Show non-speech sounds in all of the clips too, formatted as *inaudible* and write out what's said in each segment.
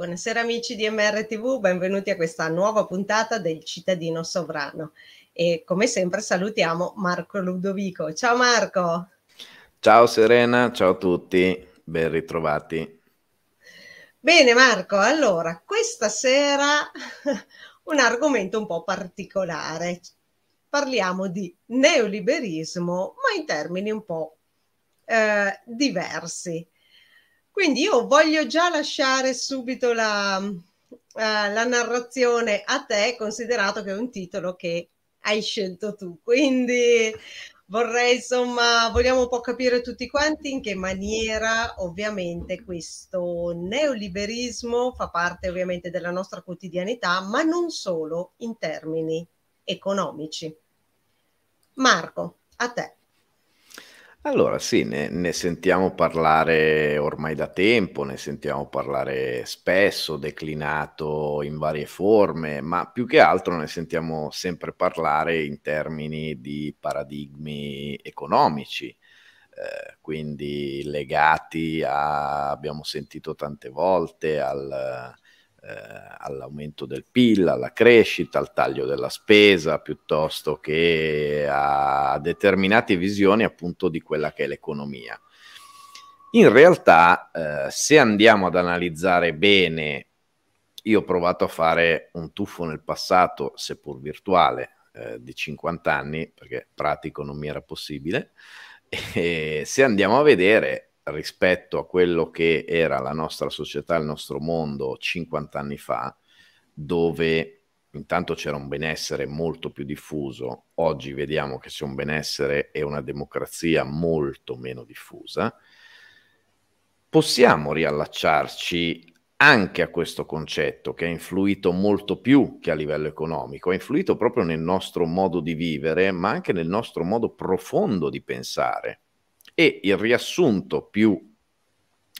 Buonasera amici di MRTV, benvenuti a questa nuova puntata del Cittadino Sovrano e come sempre salutiamo Marco Ludovico. Ciao Marco! Ciao Serena, ciao a tutti, ben ritrovati. Bene Marco, allora questa sera *laughs* un argomento un po' particolare. Parliamo di neoliberismo, ma in termini un po' eh, diversi. Quindi io voglio già lasciare subito la, uh, la narrazione a te, considerato che è un titolo che hai scelto tu. Quindi vorrei insomma vogliamo un po' capire tutti quanti in che maniera ovviamente questo neoliberismo fa parte ovviamente della nostra quotidianità ma non solo in termini economici Marco a te allora sì, ne ne sentiamo parlare ormai da tempo, ne sentiamo parlare spesso, declinato in varie forme, ma più che altro ne sentiamo sempre parlare in termini di paradigmi economici, ehm, quindi legati a abbiamo sentito tante volte al eh, all'aumento del PIL, alla crescita, al taglio della spesa, piuttosto che a determinate visioni appunto di quella che è l'economia. In realtà, eh, se andiamo ad analizzare bene, io ho provato a fare un tuffo nel passato, seppur virtuale, eh, di 50 anni, perché pratico non mi era possibile, *laughs* e se andiamo a vedere rispetto a quello che era la nostra società, il nostro mondo 50 anni fa, dove intanto c'era un benessere molto più diffuso, oggi vediamo che c'è un benessere e una democrazia molto meno diffusa, possiamo riallacciarci anche a questo concetto che ha influito molto più che a livello economico, ha influito proprio nel nostro modo di vivere, ma anche nel nostro modo profondo di pensare e il riassunto più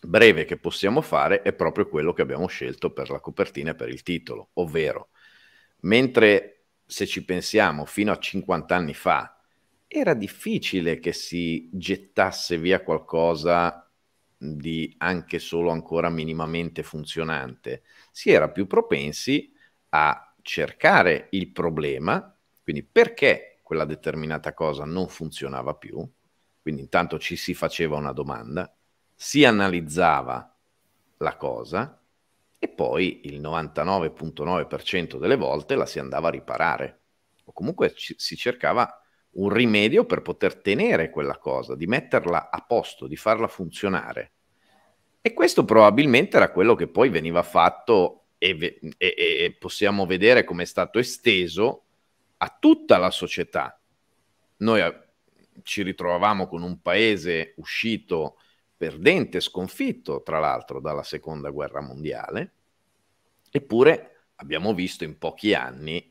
breve che possiamo fare è proprio quello che abbiamo scelto per la copertina e per il titolo, ovvero mentre se ci pensiamo fino a 50 anni fa era difficile che si gettasse via qualcosa di anche solo ancora minimamente funzionante, si era più propensi a cercare il problema, quindi perché quella determinata cosa non funzionava più, quindi intanto ci si faceva una domanda, si analizzava la cosa e poi il 99.9% delle volte la si andava a riparare o comunque ci, si cercava un rimedio per poter tenere quella cosa, di metterla a posto, di farla funzionare. E questo probabilmente era quello che poi veniva fatto e, ve- e-, e possiamo vedere come è stato esteso a tutta la società. Noi ci ritrovavamo con un paese uscito perdente, sconfitto, tra l'altro, dalla seconda guerra mondiale, eppure abbiamo visto in pochi anni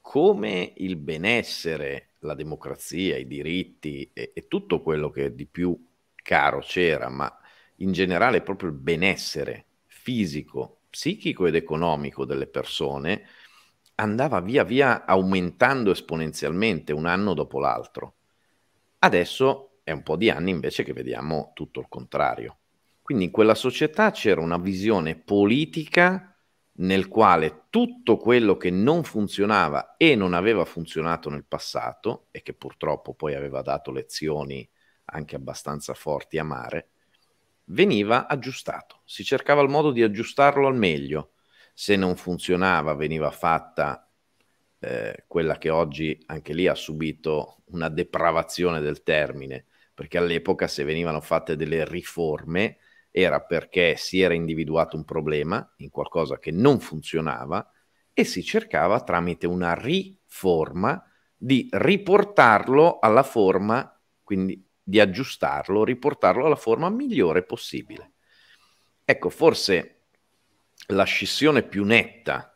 come il benessere, la democrazia, i diritti e, e tutto quello che di più caro c'era, ma in generale proprio il benessere fisico, psichico ed economico delle persone andava via via aumentando esponenzialmente un anno dopo l'altro. Adesso è un po' di anni invece che vediamo tutto il contrario. Quindi in quella società c'era una visione politica nel quale tutto quello che non funzionava e non aveva funzionato nel passato e che purtroppo poi aveva dato lezioni anche abbastanza forti a mare, veniva aggiustato. Si cercava il modo di aggiustarlo al meglio. Se non funzionava veniva fatta eh, quella che oggi anche lì ha subito una depravazione del termine, perché all'epoca se venivano fatte delle riforme era perché si era individuato un problema in qualcosa che non funzionava e si cercava tramite una riforma di riportarlo alla forma, quindi di aggiustarlo, riportarlo alla forma migliore possibile. Ecco, forse la scissione più netta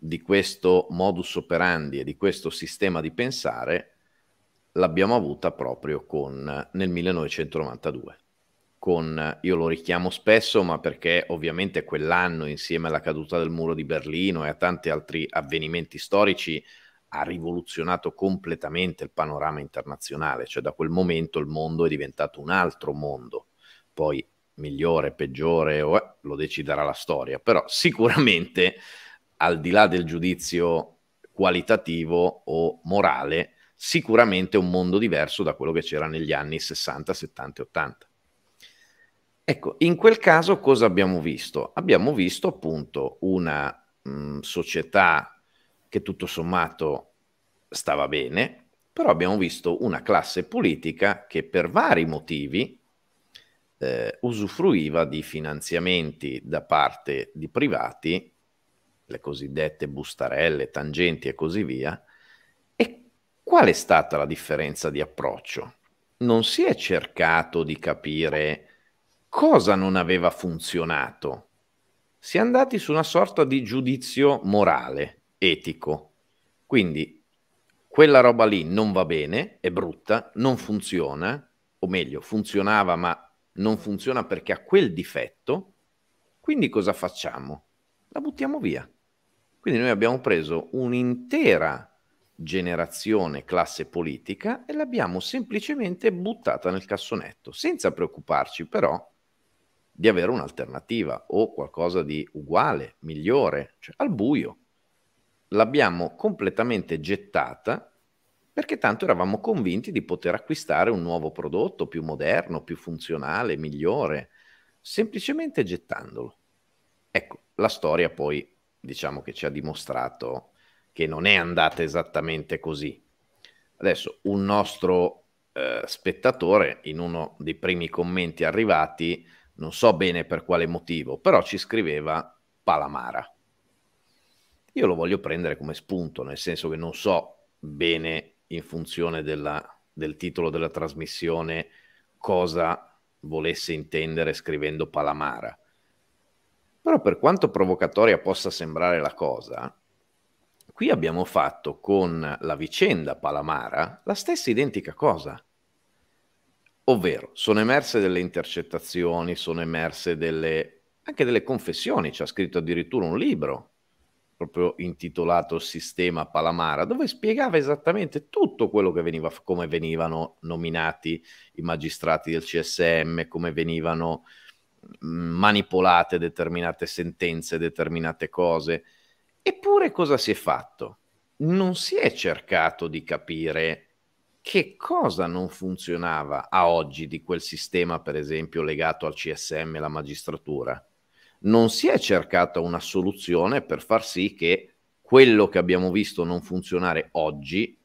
di questo modus operandi e di questo sistema di pensare l'abbiamo avuta proprio con, nel 1992. Con, io lo richiamo spesso, ma perché ovviamente quell'anno, insieme alla caduta del muro di Berlino e a tanti altri avvenimenti storici, ha rivoluzionato completamente il panorama internazionale, cioè da quel momento il mondo è diventato un altro mondo, poi migliore, peggiore, eh, lo deciderà la storia, però sicuramente al di là del giudizio qualitativo o morale, sicuramente un mondo diverso da quello che c'era negli anni 60, 70 e 80. Ecco, in quel caso cosa abbiamo visto? Abbiamo visto appunto una mh, mm, società che tutto sommato stava bene, però abbiamo visto una classe politica che per vari motivi eh, usufruiva di finanziamenti da parte di privati le cosiddette bustarelle, tangenti e così via. E qual è stata la differenza di approccio? Non si è cercato di capire cosa non aveva funzionato. Si è andati su una sorta di giudizio morale, etico. Quindi quella roba lì non va bene, è brutta, non funziona, o meglio, funzionava ma non funziona perché ha quel difetto. Quindi cosa facciamo? La buttiamo via. Quindi noi abbiamo preso un'intera generazione, classe politica e l'abbiamo semplicemente buttata nel cassonetto, senza preoccuparci però di avere un'alternativa o qualcosa di uguale, migliore, cioè al buio. L'abbiamo completamente gettata perché tanto eravamo convinti di poter acquistare un nuovo prodotto più moderno, più funzionale, migliore, semplicemente gettandolo. Ecco, la storia poi diciamo che ci ha dimostrato che non è andata esattamente così. Adesso un nostro eh, spettatore, in uno dei primi commenti arrivati, non so bene per quale motivo, però ci scriveva Palamara. Io lo voglio prendere come spunto, nel senso che non so bene in funzione della, del titolo della trasmissione cosa volesse intendere scrivendo Palamara però per quanto provocatoria possa sembrare la cosa, qui abbiamo fatto con la vicenda Palamara la stessa identica cosa. Ovvero, sono emerse delle intercettazioni, sono emerse delle, anche delle confessioni, ci ha scritto addirittura un libro proprio intitolato Sistema Palamara, dove spiegava esattamente tutto quello che veniva, come venivano nominati i magistrati del CSM, come venivano manipolate determinate sentenze, determinate cose. Eppure cosa si è fatto? Non si è cercato di capire che cosa non funzionava a oggi di quel sistema, per esempio, legato al CSM e alla magistratura. Non si è cercata una soluzione per far sì che quello che abbiamo visto non funzionare oggi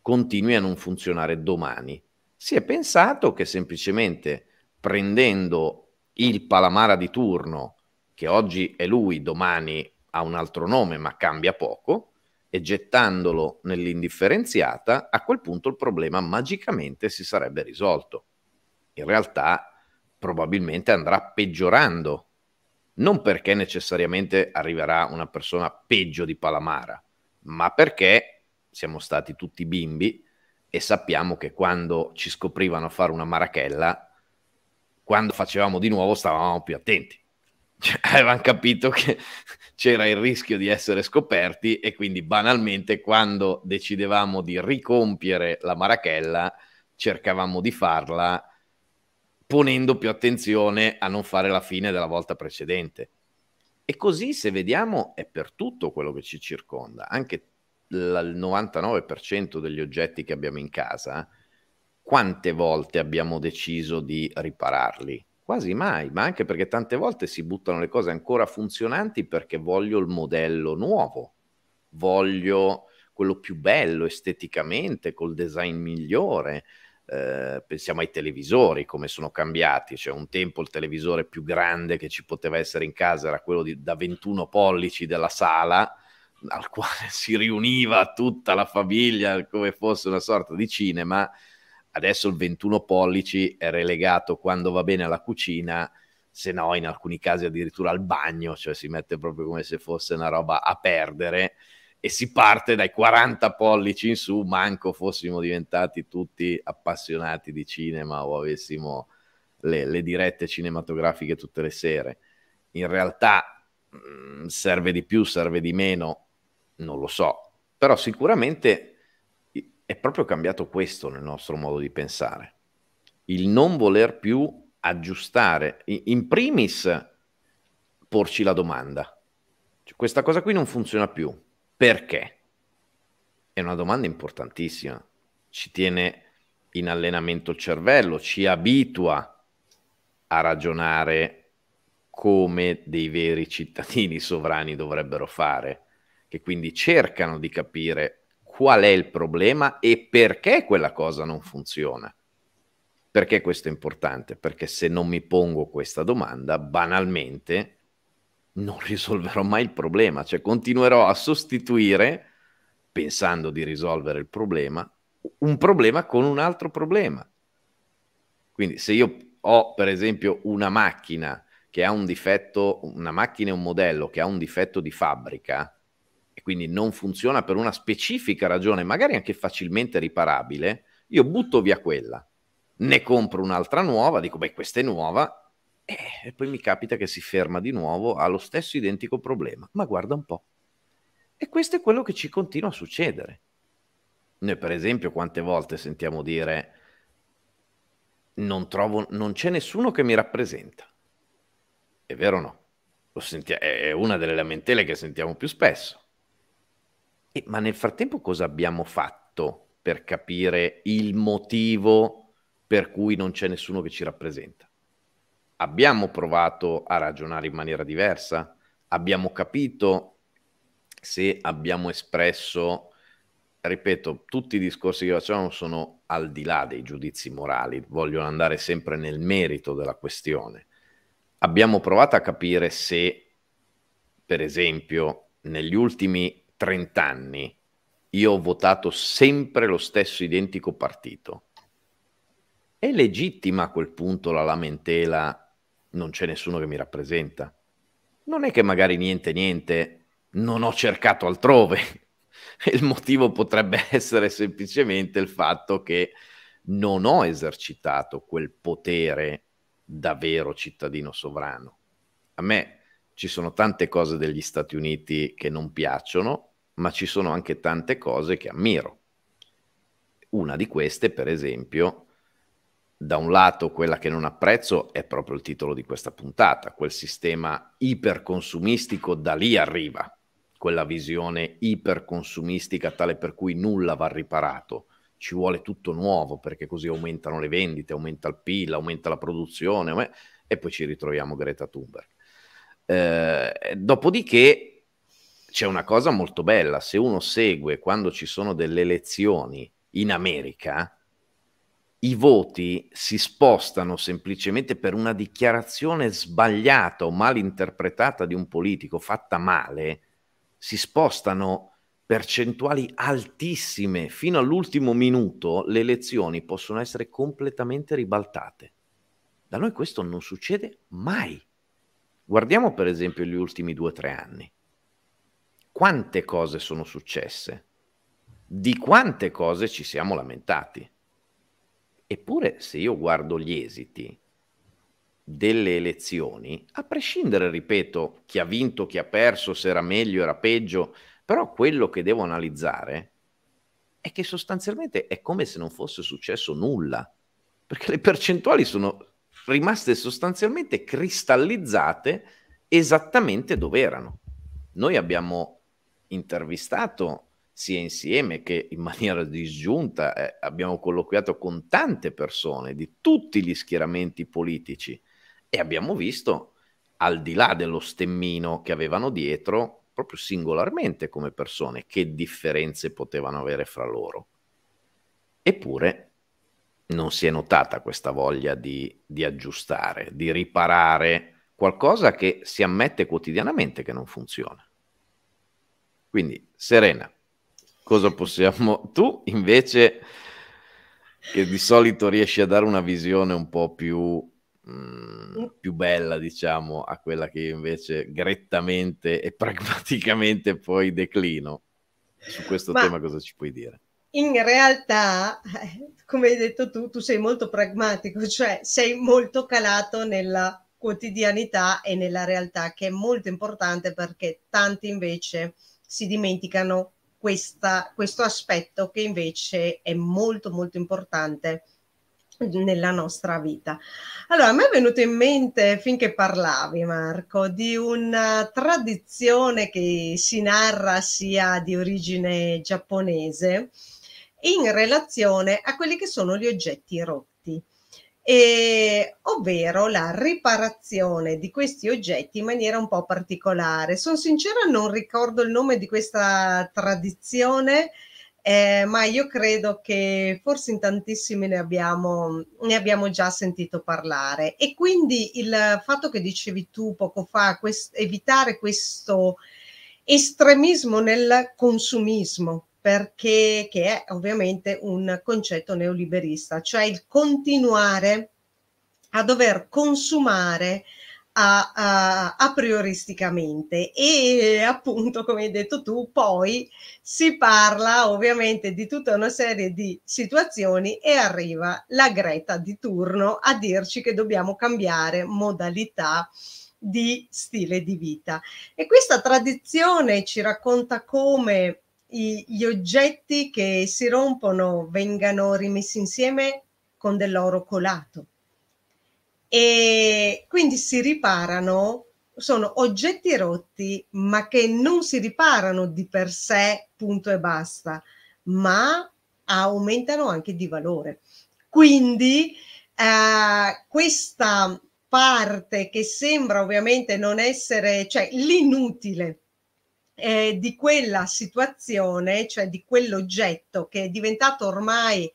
continui a non funzionare domani. Si è pensato che semplicemente prendendo il Palamara di turno, che oggi è lui, domani ha un altro nome ma cambia poco, e gettandolo nell'indifferenziata, a quel punto il problema magicamente si sarebbe risolto. In realtà probabilmente andrà peggiorando, non perché necessariamente arriverà una persona peggio di Palamara, ma perché siamo stati tutti bimbi e sappiamo che quando ci scoprivano a fare una marachella quando facevamo di nuovo stavamo più attenti. *laughs* Cioè, avevano capito che *laughs* c'era il rischio di essere scoperti e quindi banalmente quando decidevamo di ricompiere la marachella cercavamo di farla ponendo più attenzione a non fare la fine della volta precedente. E così se vediamo è per tutto quello che ci circonda, anche il 99% degli oggetti che abbiamo in casa quante volte abbiamo deciso di ripararli? Quasi mai, ma anche perché tante volte si buttano le cose ancora funzionanti perché voglio il modello nuovo, voglio quello più bello esteticamente, col design migliore. Eh, pensiamo ai televisori, come sono cambiati. Cioè, un tempo il televisore più grande che ci poteva essere in casa era quello di, da 21 pollici della sala, al quale *laughs* si riuniva tutta la famiglia come fosse una sorta di cinema adesso il 21 pollici è relegato quando va bene alla cucina, se no in alcuni casi addirittura al bagno, cioè si mette proprio come se fosse una roba a perdere e si parte dai 40 pollici in su, manco fossimo diventati tutti appassionati di cinema o avessimo le, le dirette cinematografiche tutte le sere. In realtà mh, mm, serve di più, serve di meno, non lo so, però sicuramente è proprio cambiato questo nel nostro modo di pensare. Il non voler più aggiustare, in primis porci la domanda. Cioè, questa cosa qui non funziona più. Perché? È una domanda importantissima. Ci tiene in allenamento il cervello, ci abitua a ragionare come dei veri cittadini *laughs* sovrani dovrebbero fare, che quindi cercano di capire qual è il problema e perché quella cosa non funziona. Perché questo è importante? Perché se non mi pongo questa domanda, banalmente non risolverò mai il problema, cioè continuerò a sostituire, pensando di risolvere il problema, un problema con un altro problema. Quindi se io ho per esempio una macchina che ha un difetto, una macchina e un modello che ha un difetto di fabbrica, quindi non funziona per una specifica ragione, magari anche facilmente riparabile, io butto via quella, ne compro un'altra nuova, dico beh questa è nuova, eh, e poi mi capita che si ferma di nuovo allo stesso identico problema, ma guarda un po'. E questo è quello che ci continua a succedere. Noi per esempio quante volte sentiamo dire non, trovo, non c'è nessuno che mi rappresenta. È vero o no? Senti- è una delle lamentele che sentiamo più spesso. E, ma nel frattempo cosa abbiamo fatto per capire il motivo per cui non c'è nessuno che ci rappresenta? Abbiamo provato a ragionare in maniera diversa? Abbiamo capito se abbiamo espresso, ripeto, tutti i discorsi che facciamo sono al di là dei giudizi morali, vogliono andare sempre nel merito della questione. Abbiamo provato a capire se, per esempio, negli ultimi 30 anni io ho votato sempre lo stesso identico partito, è legittima a quel punto la lamentela, non c'è nessuno che mi rappresenta. Non è che magari niente, niente, non ho cercato altrove. *laughs* il motivo potrebbe *laughs* essere semplicemente il fatto che non ho esercitato quel potere da vero cittadino sovrano. A me ci sono tante cose degli Stati Uniti che non piacciono, ma ci sono anche tante cose che ammiro. Una di queste, per esempio, da un lato quella che non apprezzo è proprio il titolo di questa puntata, quel sistema iperconsumistico da lì arriva, quella visione iperconsumistica tale per cui nulla va riparato, ci vuole tutto nuovo perché così aumentano le vendite, aumenta il PIL, aumenta la produzione eh, e poi ci ritroviamo Greta Thunberg. Eh, dopodiché c'è una cosa molto bella, se uno segue quando ci sono delle elezioni in America, i voti si spostano semplicemente per una dichiarazione sbagliata o mal interpretata di un politico fatta male, si spostano percentuali altissime fino all'ultimo minuto le elezioni possono essere completamente ribaltate. Da noi questo non succede mai. Guardiamo per esempio gli ultimi due o tre anni. Quante cose sono successe? Di quante cose ci siamo lamentati? Eppure se io guardo gli esiti delle elezioni, a prescindere, ripeto, chi ha vinto, chi ha perso, se era meglio, era peggio, però quello che devo analizzare è che sostanzialmente è come se non fosse successo nulla, perché le percentuali sono rimaste sostanzialmente cristallizzate esattamente dove erano. Noi abbiamo intervistato sia insieme che in maniera disgiunta eh, abbiamo colloquiato con tante persone di tutti gli schieramenti politici e abbiamo visto al di là dello stemmino che avevano dietro proprio singolarmente come persone che differenze potevano avere fra loro. Eppure non si è notata questa voglia di, di aggiustare, di riparare qualcosa che si ammette quotidianamente che non funziona. Quindi, Serena, cosa possiamo... *laughs* Tu invece, che di solito riesci a dare una visione un po' più Mm, mm. più bella, diciamo, a quella che io invece grettamente e *laughs* pragmaticamente poi declino. Su questo Ma tema cosa ci puoi dire? in realtà, *laughs* come hai detto tu, tu sei molto pragmatico, cioè sei molto calato nella quotidianità e nella realtà, che è molto importante perché tanti invece si dimenticano questa, questo aspetto che invece è molto molto importante nella nostra vita. Allora, a me è venuto in mente finché parlavi, Marco, di una tradizione che si narra sia di origine giapponese, in relazione a quelli che sono gli oggetti rotti, e, ovvero la riparazione di questi oggetti in maniera un po' particolare. Sono sincera, non ricordo il nome di questa tradizione. Eh, ma io credo che forse in tantissimi ne abbiamo, ne abbiamo, già sentito parlare. E quindi il fatto che dicevi tu poco fa, quest, evitare questo estremismo nel consumismo, perché che è ovviamente un concetto neoliberista, cioè il continuare a dover consumare a, a, a, prioristicamente e appunto come hai detto tu poi si parla ovviamente di tutta una serie di situazioni e arriva la Greta di turno a dirci che dobbiamo cambiare modalità di stile di vita e questa tradizione ci racconta come gli oggetti che si rompono vengano rimessi insieme con dell'oro colato. E quindi si riparano, sono oggetti rotti, ma che non si riparano di per sé, punto e basta, ma aumentano anche di valore. Quindi eh, questa parte che sembra ovviamente non essere, cioè l'inutile, eh, di quella situazione, cioè di quell'oggetto che è diventato ormai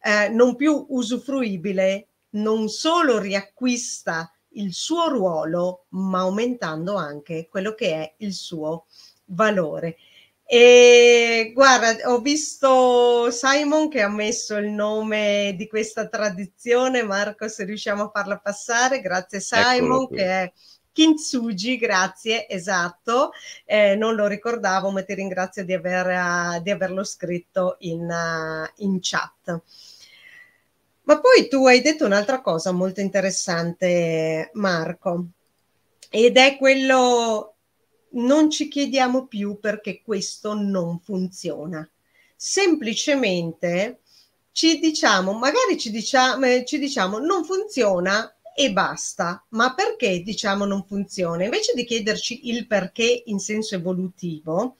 eh, non più usufruibile, non solo riacquista il suo ruolo, ma aumentando anche quello che è il suo valore. E guarda, ho visto Simon che ha messo il nome di questa tradizione, Marco, se riusciamo a farla passare, grazie Simon che è Kintsugi, grazie, esatto, eh, non lo ricordavo, ma ti ringrazio di, aver, eh, di averlo scritto in, uh, in chat. Ma poi tu hai detto un'altra cosa molto interessante, Marco, ed è quello non ci chiediamo più perché questo non funziona. Semplicemente ci diciamo, magari ci diciamo, ci diciamo non funziona, e basta, ma perché diciamo non funziona? Invece di chiederci il perché in senso evolutivo,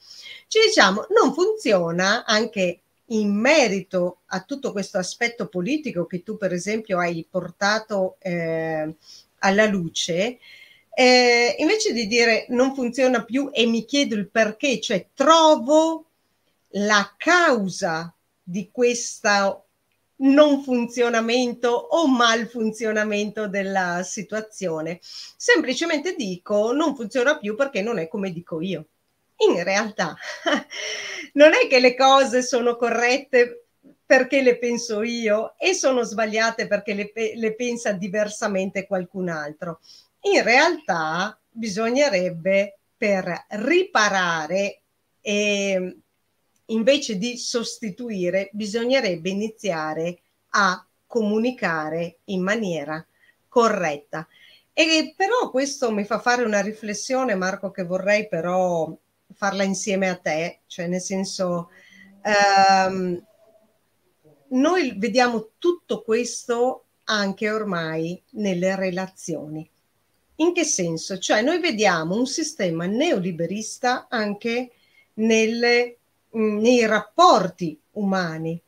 ci diciamo non funziona anche in merito a tutto questo aspetto politico che tu per esempio hai portato eh, alla luce, eh, invece di dire non funziona più e mi chiedo il perché, cioè trovo la causa di questo non funzionamento o malfunzionamento della situazione. Semplicemente dico non funziona più perché non è come dico io. In realtà *laughs* non è che le cose sono corrette perché le penso io e sono sbagliate perché le, le pensa diversamente qualcun altro. In realtà bisognerebbe per riparare e invece di sostituire, bisognerebbe iniziare a comunicare in maniera corretta. E però questo mi fa fare una riflessione, Marco, che vorrei però farla insieme a te, cioè nel senso, ehm, noi vediamo tutto questo anche ormai nelle relazioni. In che senso? Cioè noi vediamo un sistema neoliberista anche nelle Mm, nei rapporti umani.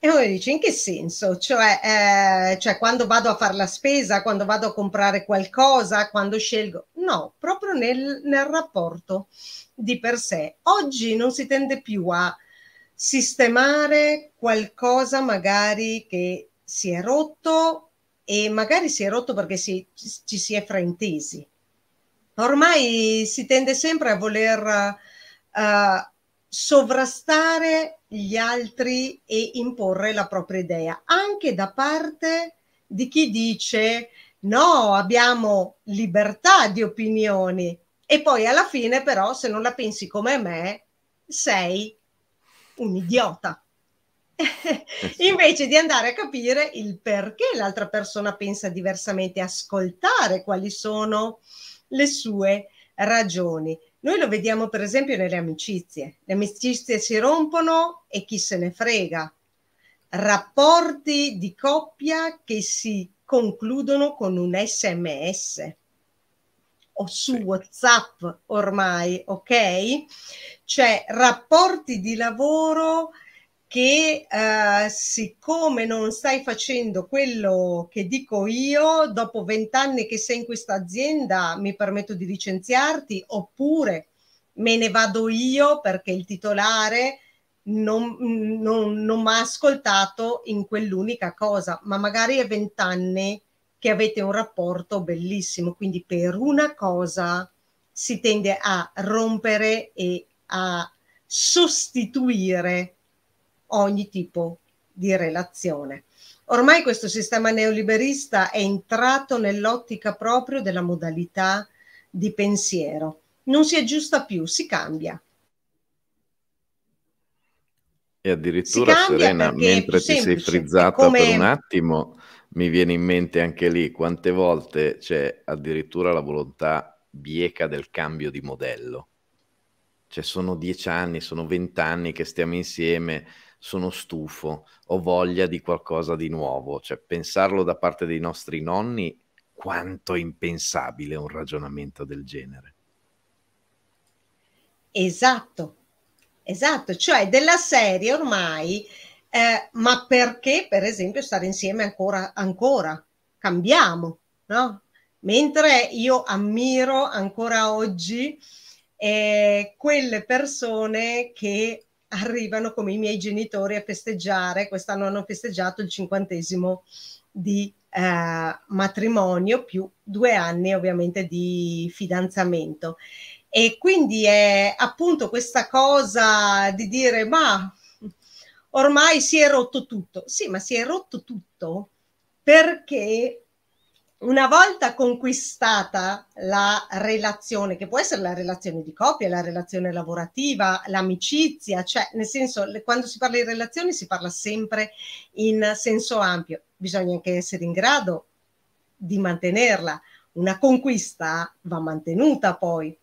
E uno dice in che senso? Cioè, eh, cioè, quando vado a fare la spesa, quando vado a comprare qualcosa, quando scelgo? No, proprio nel, nel rapporto di per sé. Oggi non si tende più a sistemare qualcosa magari che si è rotto e magari si è rotto perché si, ci si è fraintesi. Ormai si tende sempre a voler... Uh, sovrastare gli altri e imporre la propria idea, anche da parte di chi dice no, abbiamo libertà di opinioni e poi alla fine però se non la pensi come me sei un idiota. Eh Invece di andare a capire il perché l'altra persona pensa diversamente, ascoltare quali sono le sue ragioni. Noi lo vediamo per esempio nelle amicizie. Le amicizie si rompono e chi se ne frega. Rapporti di coppia che si concludono con un sms o su sì. WhatsApp ormai, ok? Cioè rapporti di lavoro che eh, siccome non stai facendo quello che dico io, dopo vent'anni che sei in questa azienda mi permetto di licenziarti oppure me ne vado io perché il titolare non, non, non mi ha ascoltato in quell'unica cosa, ma magari è vent'anni che avete un rapporto bellissimo, quindi per una cosa si tende a rompere e a sostituire ogni tipo di relazione. Ormai questo sistema neoliberista è entrato nell'ottica proprio della modalità di pensiero. Non si aggiusta più, si cambia. E addirittura, Serena, mentre ti sei frizzata come... per un attimo, mi viene in mente anche lì quante volte c'è addirittura la volontà bieca del cambio di modello. Cioè sono dieci anni, sono vent'anni che stiamo insieme, sono stufo, ho voglia di qualcosa di nuovo. Cioè, pensarlo da parte dei nostri nonni, quanto è impensabile un ragionamento del genere. Esatto, esatto, cioè della serie ormai, eh, ma perché per esempio stare insieme ancora, ancora? Cambiamo, no? Mentre io ammiro ancora oggi eh, quelle persone che arrivano come i miei genitori a festeggiare, quest'anno hanno festeggiato il cinquantesimo di eh, matrimonio più due anni ovviamente di fidanzamento. E quindi è appunto questa cosa di dire ma ormai si è rotto tutto. Sì, ma si è rotto tutto perché una volta conquistata la relazione, che può essere la relazione di coppia, la relazione lavorativa, l'amicizia, cioè nel senso quando si parla di relazioni si parla sempre in senso ampio, bisogna anche essere in grado di mantenerla. Una conquista va mantenuta poi.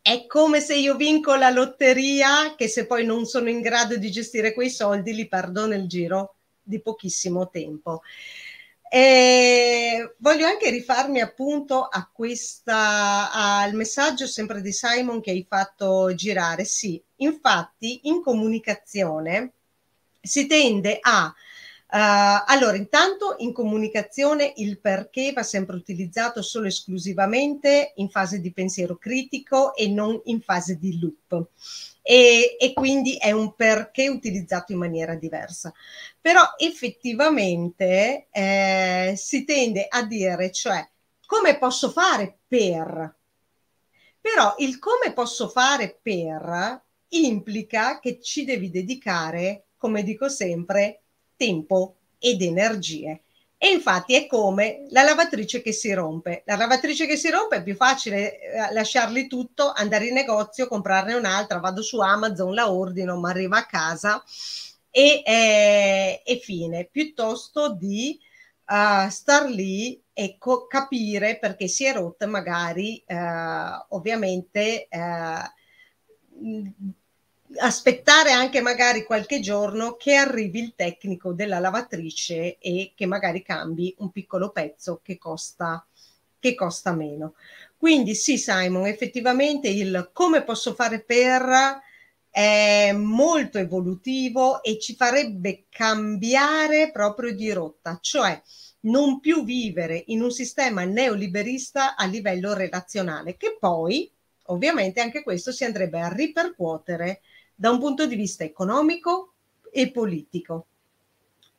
È come se io vinco la lotteria che se poi non sono in grado di gestire quei soldi li perdo nel giro di pochissimo tempo. E voglio anche rifarmi appunto a questa, al messaggio sempre di Simon che hai fatto girare. Sì, infatti in comunicazione si tende a eh, allora, intanto in comunicazione il perché va sempre utilizzato solo esclusivamente in fase di pensiero critico e non in fase di loop. E, e, quindi è un perché utilizzato in maniera diversa. Però effettivamente eh, si tende a dire, cioè, come posso fare per? Però il come posso fare per implica che ci devi dedicare, come dico sempre, tempo ed energie. E infatti è come la lavatrice che si rompe. La lavatrice che si rompe è più facile eh, lasciarli tutto, andare in negozio, comprarne un'altra, vado su Amazon, la ordino, ma arriva a casa e, eh, e fine, piuttosto di uh, star lì e co- capire perché si è rotta magari uh, ovviamente uh, aspettare anche magari qualche giorno che arrivi il tecnico della lavatrice e che magari cambi un piccolo pezzo che costa, che costa meno. Quindi sì Simon, effettivamente il come posso fare per è molto evolutivo e ci farebbe cambiare proprio di rotta, cioè non più vivere in un sistema neoliberista a livello relazionale, che poi ovviamente anche questo si andrebbe a ripercuotere da un punto di vista economico e politico,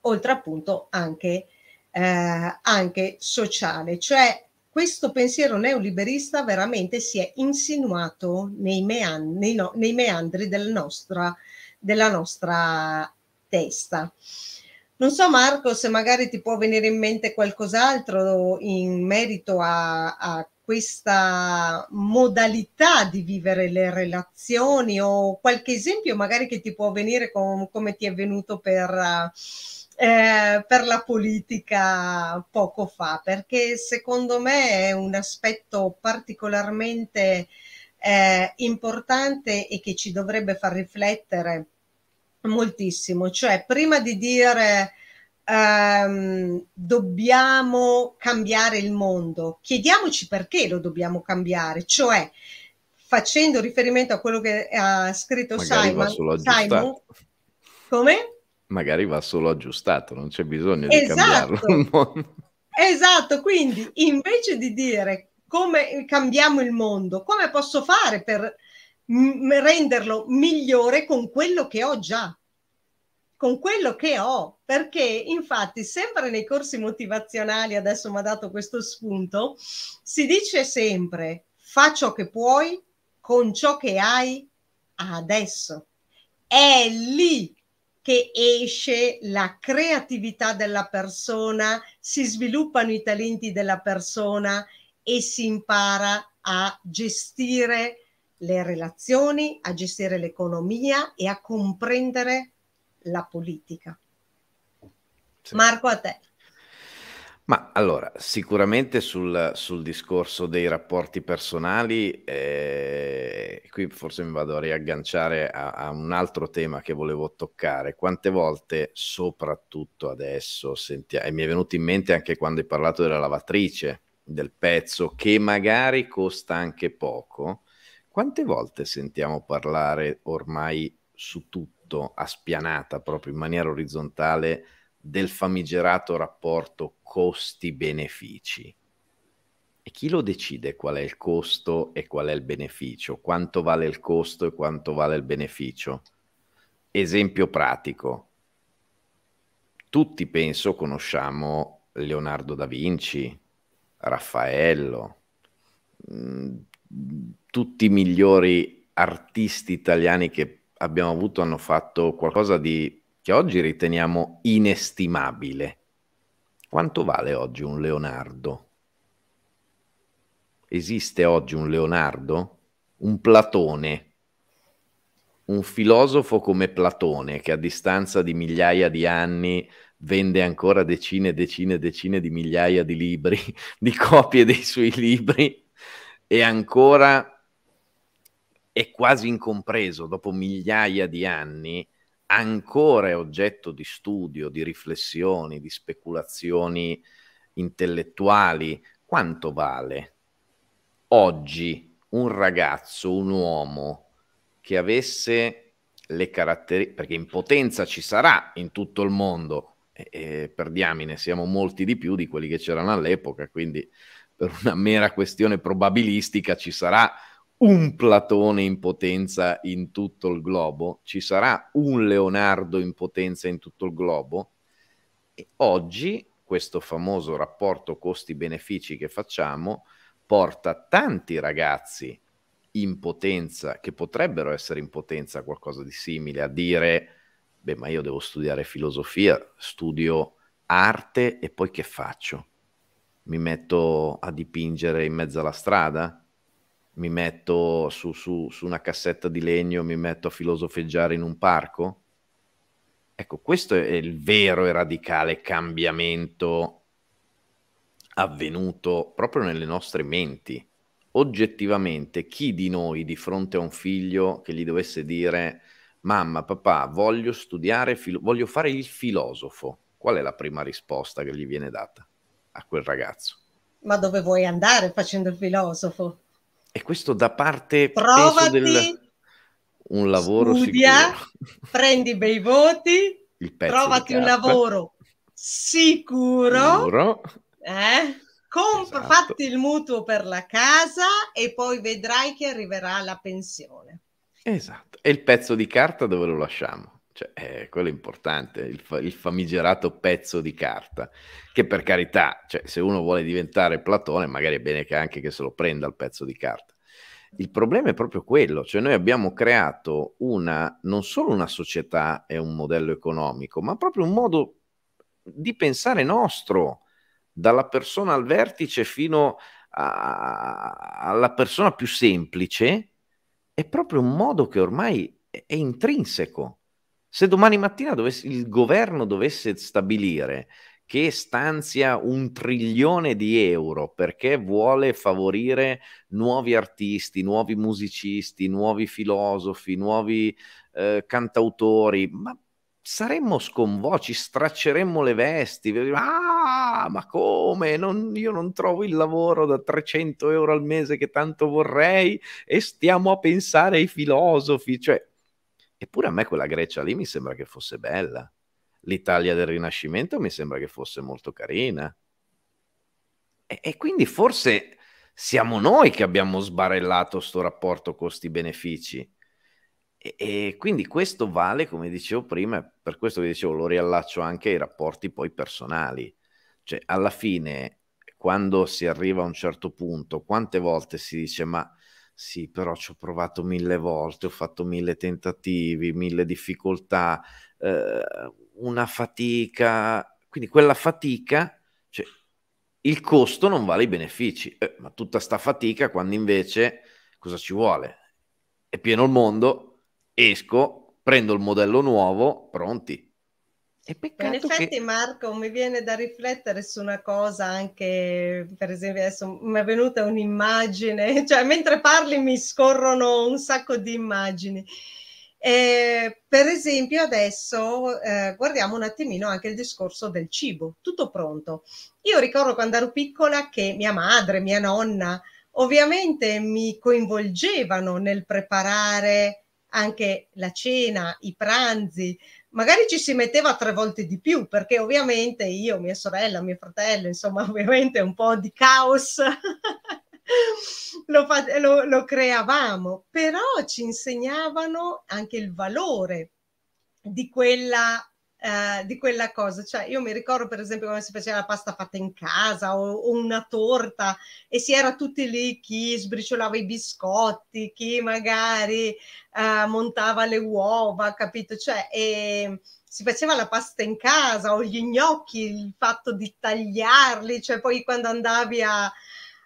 oltre appunto anche, eh, anche sociale. Cioè questo pensiero neoliberista veramente si è insinuato nei, meandri, nei, no, nei meandri della, nostra, della nostra, testa. Non so Marco se magari ti può venire in mente qualcos'altro in merito a, a questa modalità di vivere le relazioni o qualche esempio magari che ti può venire com- come ti è venuto per, eh, per la politica poco fa, perché secondo me è un aspetto particolarmente eh, importante e che ci dovrebbe far riflettere moltissimo, cioè prima di dire ehm, dobbiamo cambiare il mondo, chiediamoci perché lo dobbiamo cambiare, cioè facendo riferimento a quello che ha scritto Magari Simon, Simon come? Magari va solo aggiustato, non c'è bisogno di esatto. cambiarlo. *laughs* esatto, quindi invece di dire come cambiamo il mondo, come posso fare per m- renderlo migliore con quello che ho già? con quello che ho, perché infatti sempre nei corsi motivazionali, adesso mi ha dato questo spunto, si dice sempre fa ciò che puoi con ciò che hai adesso. È lì che esce la creatività della persona, si sviluppano i talenti della persona e si impara a gestire le relazioni, a gestire l'economia e a comprendere la politica. Sì. Marco, a te. Ma allora, sicuramente sul, sul, discorso dei rapporti personali, eh, qui forse mi vado a riagganciare a, a, un altro tema che volevo toccare. Quante volte, soprattutto adesso, senti, e mi è venuto in mente anche quando hai parlato della lavatrice, del pezzo, che magari costa anche poco, quante volte sentiamo parlare ormai su tutto? prodotto a spianata proprio in maniera orizzontale del famigerato rapporto costi-benefici. E chi lo decide qual è il costo e qual è il beneficio? Quanto vale il costo e quanto vale il beneficio? Esempio pratico. Tutti penso conosciamo Leonardo da Vinci, Raffaello, mm, tutti i migliori artisti italiani che abbiamo avuto hanno fatto qualcosa di che oggi riteniamo inestimabile. Quanto vale oggi un Leonardo? Esiste oggi un Leonardo? Un Platone? Un filosofo come Platone che a distanza di migliaia di anni vende ancora decine e decine e decine di migliaia di libri, *laughs* di copie dei suoi libri e ancora è quasi incompreso dopo migliaia di anni, ancora è oggetto di studio, di riflessioni, di speculazioni intellettuali. Quanto vale oggi un ragazzo, un uomo che avesse le caratteristiche, perché in potenza ci sarà in tutto il mondo, e per diamine siamo molti di più di quelli che c'erano all'epoca, quindi per una mera questione probabilistica ci sarà un Platone in potenza in tutto il globo? Ci sarà un Leonardo in potenza in tutto il globo? E oggi questo famoso rapporto costi-benefici che facciamo porta tanti ragazzi in potenza, che potrebbero essere in potenza qualcosa di simile, a dire, beh, ma io devo studiare filosofia, studio arte e poi che faccio? Mi metto a dipingere in mezzo alla strada? mi metto su, su, su una cassetta di legno, mi metto a filosofeggiare in un parco? Ecco, questo è il vero e radicale cambiamento avvenuto proprio nelle nostre menti. Oggettivamente, chi di noi di fronte a un figlio che gli dovesse dire mamma, papà, voglio studiare, filo- voglio fare il filosofo, qual è la prima risposta che gli viene data a quel ragazzo? Ma dove vuoi andare facendo il filosofo? E questo da parte Provati, del, un lavoro studia, sicuro. prendi bei voti, Il pezzo trovati un lavoro sicuro, sicuro. Eh? Compr- esatto. fatti il mutuo per la casa e poi vedrai che arriverà la pensione. Esatto. E il pezzo di carta dove lo lasciamo? Cioè, eh, quello è importante, il, fa- il, famigerato pezzo di carta, che per carità, cioè, se uno vuole diventare Platone, magari è bene che anche che se lo prenda il pezzo di carta. Il problema è proprio quello, cioè noi abbiamo creato una, non solo una società e un modello economico, ma proprio un modo di pensare nostro, dalla persona al vertice fino a, alla persona più semplice, è proprio un modo che ormai è, è intrinseco se domani mattina dovesse, il governo dovesse stabilire che stanzia un trilione di euro perché vuole favorire nuovi artisti, nuovi musicisti, nuovi filosofi, nuovi eh, cantautori, ma saremmo sconvolti, stracceremmo le vesti, ah, ma come? Non, io non trovo il lavoro da 300 euro al mese che tanto vorrei e stiamo a pensare ai filosofi, cioè Eppure a me quella Grecia lì mi sembra che fosse bella. L'Italia del Rinascimento mi sembra che fosse molto carina. E, e quindi forse siamo noi che abbiamo sbarellato questo rapporto costi-benefici. E, e, quindi questo vale, come dicevo prima, per questo che dicevo lo riallaccio anche ai rapporti poi personali. Cioè, alla fine, quando si arriva a un certo punto, quante volte si dice ma sì, però ci ho provato mille volte, ho fatto mille tentativi, mille difficoltà, eh, una fatica, quindi quella fatica, cioè, il costo non vale i benefici, eh, ma tutta sta fatica quando invece cosa ci vuole? È pieno il mondo, esco, prendo il modello nuovo, pronti, in effetti, che... Marco, mi viene da riflettere su una cosa anche, per esempio, adesso mi è venuta un'immagine, *laughs* cioè mentre parli mi scorrono un sacco di immagini. Eh, per esempio, adesso eh, guardiamo un attimino anche il discorso del cibo, tutto pronto. Io ricordo quando ero piccola che mia madre, mia nonna, ovviamente mi coinvolgevano nel preparare anche la cena, i pranzi, magari ci si metteva tre volte di più perché ovviamente io, mia sorella, mio fratello, insomma *laughs* ovviamente un po' di caos *laughs* lo, lo, lo creavamo, però ci insegnavano anche il valore di quella eh, di quella cosa. Cioè, io mi ricordo per esempio come si faceva la pasta fatta in casa o, o, una torta e si era tutti lì chi sbriciolava i biscotti, chi magari eh, montava le uova, capito? Cioè, e ehm, si faceva la pasta in casa o gli gnocchi, il fatto di tagliarli, cioè poi quando andavi a,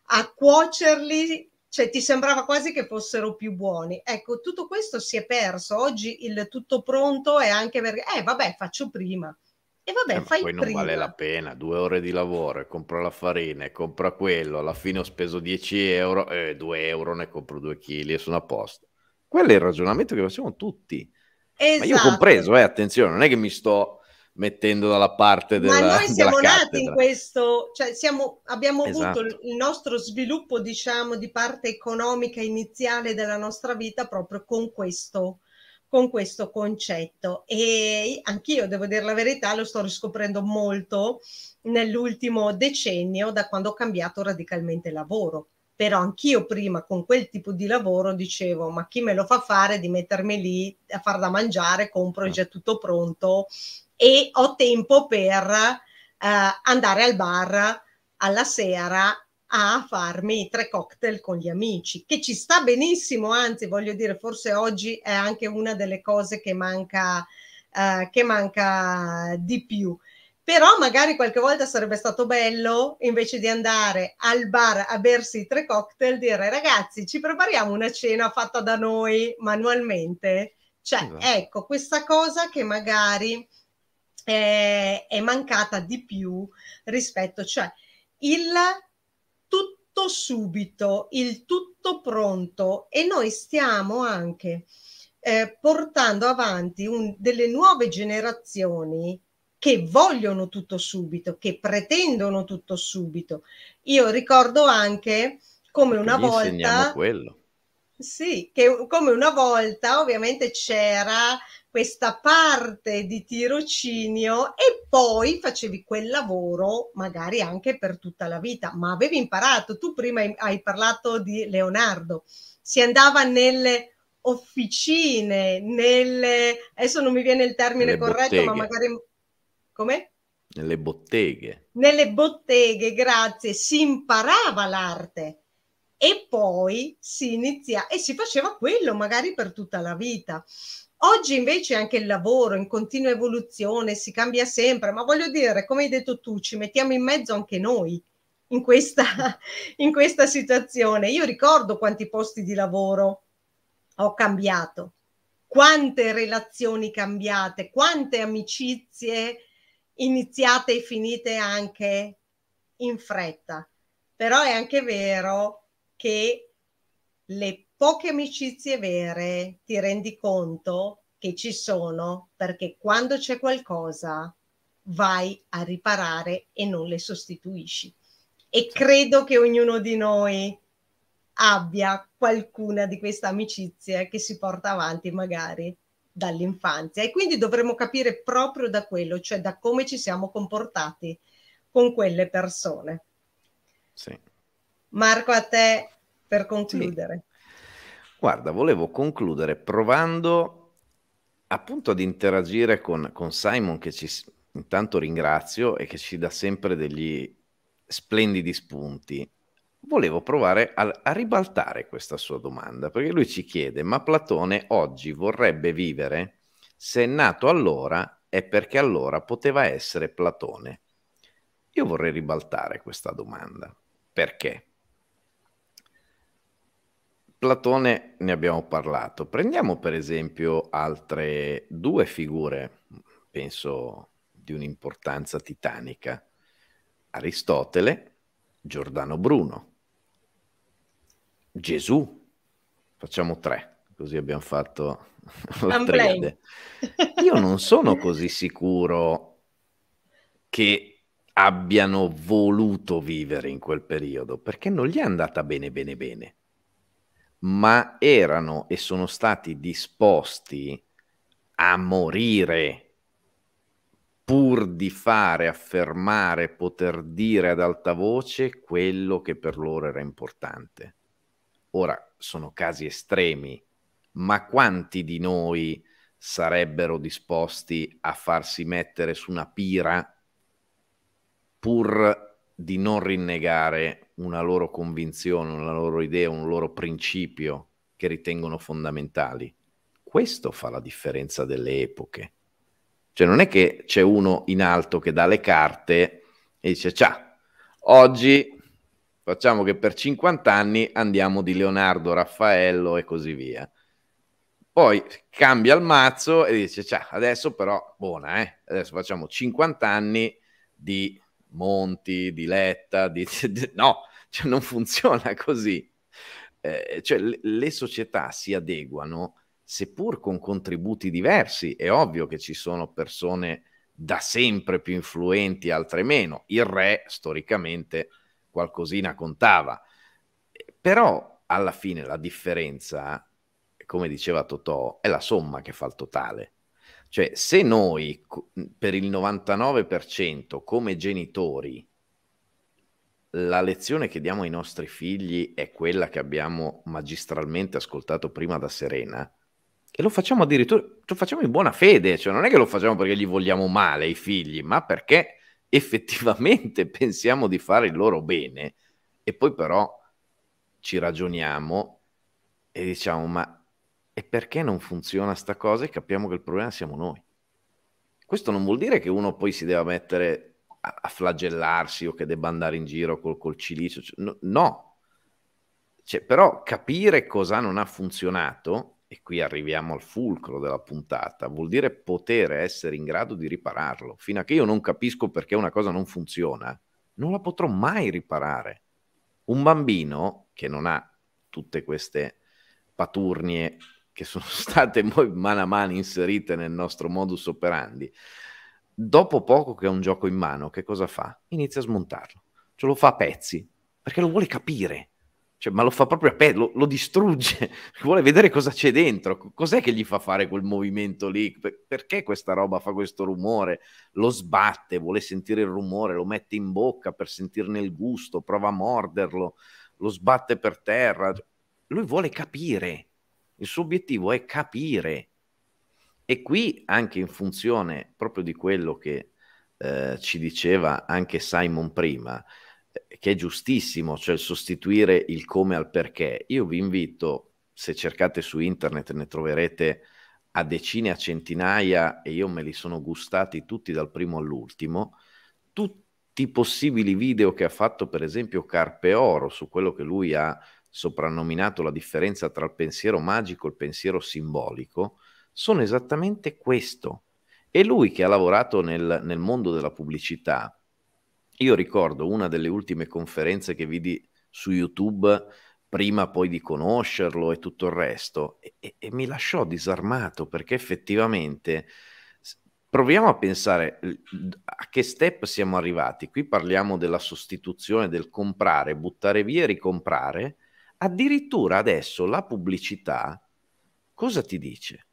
a cuocerli cioè ti sembrava quasi che fossero più buoni. Ecco, tutto questo si è perso. Oggi il tutto pronto è anche perché, eh vabbè, faccio prima. E vabbè, eh, fai poi prima. non vale la pena, due ore di lavoro, compro la farina, compro quello, alla fine ho speso 10 euro, eh, 2 euro ne compro 2 kg e sono a posto. Quello è il ragionamento che facciamo tutti. Esatto. Ma io ho esatto. compreso, eh, attenzione, non è che mi sto mettendo dalla parte della Ma noi *laughs* siamo nati in questo, cioè siamo, abbiamo esatto. avuto il nostro sviluppo, diciamo, di parte economica iniziale della nostra vita proprio con questo, con questo concetto. E anch'io, devo dire la verità, lo sto riscoprendo molto nell'ultimo decennio da quando ho cambiato radicalmente lavoro. Però anch'io prima con quel tipo di lavoro dicevo, ma chi me lo fa fare di mettermi lì a far da mangiare, compro ah. già tutto pronto e ho tempo per eh, andare al bar alla sera a farmi tre cocktail con gli amici, che ci sta benissimo, anzi voglio dire, forse oggi è anche una delle cose che manca, eh, che manca di più. Però magari qualche volta sarebbe stato bello, invece di andare al bar a bersi tre cocktail, dire ragazzi ci prepariamo una cena fatta da noi manualmente. Cioè, sì, ecco, questa cosa che magari eh, è mancata di più rispetto, cioè il tutto subito, il tutto pronto e noi stiamo anche eh, portando avanti un, delle nuove generazioni che vogliono tutto subito, che pretendono tutto subito. Io ricordo anche come una volta... Quello. Sì, che come una volta ovviamente c'era questa parte di tirocinio e poi facevi quel lavoro magari anche per tutta la vita, ma avevi imparato, tu prima hai parlato di Leonardo, si andava nelle officine, nelle adesso non mi viene il termine corretto, botteghe. ma magari come? Nelle botteghe. Nelle botteghe, grazie, si imparava l'arte e poi si inizia e si faceva quello magari per tutta la vita. Oggi invece anche il lavoro in continua evoluzione si cambia sempre, ma voglio dire, come hai detto tu, ci mettiamo in mezzo anche noi in questa, *laughs* in questa situazione. Io ricordo quanti posti di lavoro ho cambiato, quante relazioni cambiate, quante amicizie iniziate e finite anche in fretta. Però è anche vero che le poche amicizie vere, ti rendi conto che ci sono perché quando c'è qualcosa vai a riparare e non le sostituisci. E credo che ognuno di noi abbia qualcuna di queste amicizie che si porta avanti magari dall'infanzia e quindi dovremmo capire proprio da quello, cioè da come ci siamo comportati con quelle persone. Sì. Marco, a te per concludere. Sì. Guarda, volevo concludere provando appunto ad interagire con, con Simon che ci, intanto ringrazio e che ci dà sempre degli splendidi spunti. Volevo provare a, a ribaltare questa sua domanda, perché lui ci chiede, ma Platone oggi vorrebbe vivere? Se è nato allora è perché allora poteva essere Platone. Io vorrei ribaltare questa domanda. Perché? Platone ne abbiamo parlato. Prendiamo per esempio altre due figure, penso di un'importanza titanica. Aristotele, Giordano Bruno, Gesù. Facciamo tre, così abbiamo fatto *laughs* la triade. Io non sono così sicuro che abbiano voluto vivere in quel periodo, perché non gli è andata bene bene bene ma erano e sono stati disposti a morire pur di fare affermare, poter dire ad alta voce quello che per loro era importante. Ora sono casi estremi, ma quanti di noi sarebbero disposti a farsi mettere su una pira pur di non rinnegare una loro convinzione, una loro idea, un loro principio che ritengono fondamentali. Questo fa la differenza delle epoche. Cioè non è che c'è uno in alto che dà le carte e dice ciao, oggi facciamo che per 50 anni andiamo di Leonardo, Raffaello e così via. Poi cambia il mazzo e dice ciao, adesso però buona, eh? adesso facciamo 50 anni di Monti, di Letta, di... *laughs* no, cioè, non funziona così. Eh, cioè, le, società si adeguano seppur con contributi diversi. È ovvio che ci sono persone da sempre più influenti, altre meno. Il re storicamente qualcosina contava. Però alla fine la differenza, come diceva Totò, è la somma che fa il totale. Cioè, se noi per il 99% come genitori la lezione che diamo ai nostri figli è quella che abbiamo magistralmente ascoltato prima da Serena e lo facciamo addirittura, lo facciamo in buona fede, cioè non è che lo facciamo perché gli vogliamo male i figli, ma perché *laughs* effettivamente pensiamo di fare il loro bene e poi però ci ragioniamo e diciamo ma e perché non funziona sta cosa e capiamo che il problema siamo noi. Questo non vuol dire che uno poi si debba mettere a flagellarsi o che debba andare in giro col, col cilicio. Cioè, no, cioè, però capire cosa non ha funzionato, e qui arriviamo al fulcro della puntata, vuol dire poter essere in grado di ripararlo. Fino a che io non capisco perché una cosa non funziona, non la potrò mai riparare. Un bambino che non ha tutte queste paturnie che sono *laughs* state poi man mano a mano inserite nel nostro modus operandi, dopo poco che ha un gioco in mano, che cosa fa? Inizia a smontarlo, ce cioè, lo fa a pezzi, perché lo vuole capire, cioè, ma lo fa proprio a pezzi, lo, lo, distrugge, *laughs* vuole vedere cosa c'è dentro, cos'è che gli fa fare quel movimento lì, perché questa roba fa questo rumore, lo sbatte, vuole sentire il rumore, lo mette in bocca per sentirne il gusto, prova a morderlo, lo sbatte per terra, lui vuole capire, il suo obiettivo è capire e qui anche in funzione proprio di quello che eh, ci diceva anche Simon prima, eh, che è giustissimo, cioè sostituire il come al perché. Io vi invito, se cercate su internet ne troverete a decine, a centinaia, e io me li sono gustati tutti dal primo all'ultimo, tutti i possibili video che ha fatto per esempio Carpe Oro su quello che lui ha soprannominato la differenza tra il pensiero magico e il pensiero simbolico, sono esattamente questo. E lui che ha lavorato nel, nel mondo della pubblicità, io ricordo una delle ultime conferenze che vidi su YouTube prima poi di conoscerlo e tutto il resto, e, e, mi lasciò disarmato perché effettivamente proviamo a pensare a che step siamo arrivati. Qui parliamo della sostituzione, del comprare, buttare via e ricomprare. Addirittura adesso la pubblicità cosa ti dice?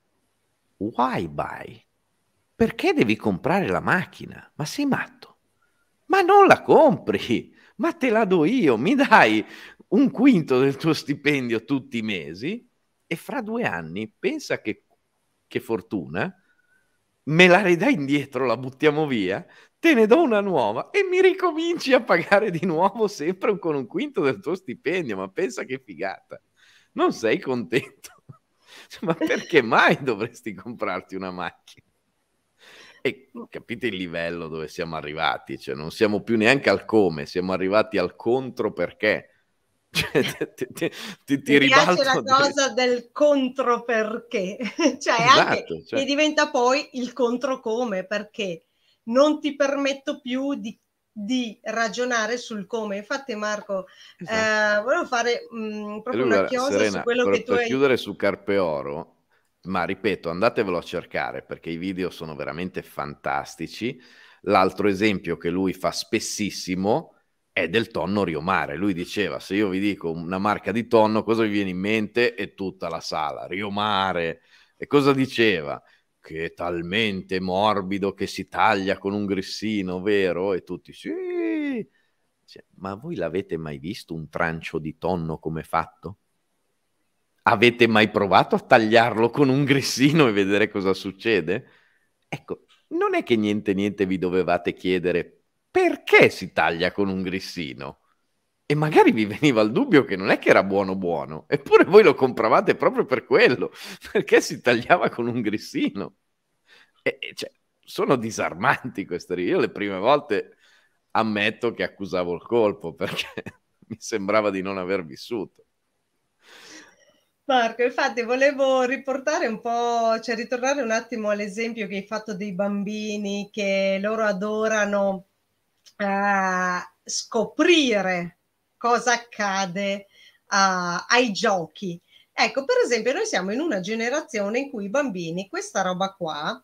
why buy? Perché devi comprare la macchina? Ma sei matto? Ma non la compri, ma te la do io, mi dai un quinto del tuo stipendio tutti i mesi e fra due anni pensa che, che fortuna, me la ridai indietro, la buttiamo via, te ne do una nuova e mi ricominci a pagare di nuovo sempre con un quinto del tuo stipendio, ma pensa che figata, non sei contento? *laughs* ma perché mai dovresti comprarti una macchina? E mm. capite il livello dove siamo arrivati, cioè non siamo più neanche al come, siamo arrivati al contro perché. *laughs* Cioè, ti, ti, ti, ti Mi piace la *laughs* cosa del, del contro perché, cioè, esatto, anche, cioè... diventa poi il contro come perché non ti permetto più di di ragionare sul come. Infatti, Marco, eh, esatto. eh, volevo fare mh, mm, proprio una chiosa Serena, su quello per, che tu per hai... chiudere su Carpeoro. Ma ripeto, andatevelo a cercare perché i video sono veramente fantastici. L'altro esempio che lui fa spessissimo è del tonno Riomare. Lui diceva: Se io vi dico una marca di tonno, cosa vi viene in mente? È tutta la sala, Riomare. E cosa diceva? che è talmente morbido che si taglia con un grissino, vero? E tutti sì. Cioè, ma voi l'avete mai visto un trancio di tonno come fatto? Avete mai provato a tagliarlo con un grissino e vedere cosa succede? Ecco, non è che niente niente vi dovevate chiedere perché si taglia con un grissino e magari vi veniva il dubbio che non è che era buono buono, eppure voi lo compravate proprio per quello, *laughs* perché si tagliava con un grissino. E, e cioè, sono disarmanti queste righe. Io le prime volte ammetto che accusavo il colpo perché *laughs* mi sembrava di non aver vissuto. Marco, infatti volevo riportare un po', cioè ritornare un attimo all'esempio che hai fatto dei bambini che loro adorano eh, scoprire cosa accade uh, ai giochi. Ecco, per esempio, noi siamo in una generazione in cui i bambini questa roba qua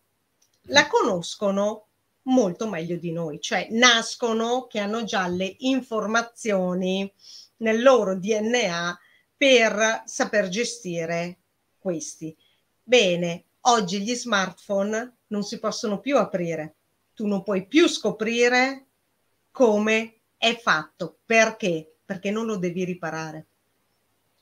la conoscono molto meglio di noi, cioè nascono che hanno già le informazioni nel loro DNA per saper gestire questi. Bene, oggi gli smartphone non si possono più aprire, tu non puoi più scoprire come è fatto, perché perché non lo devi riparare.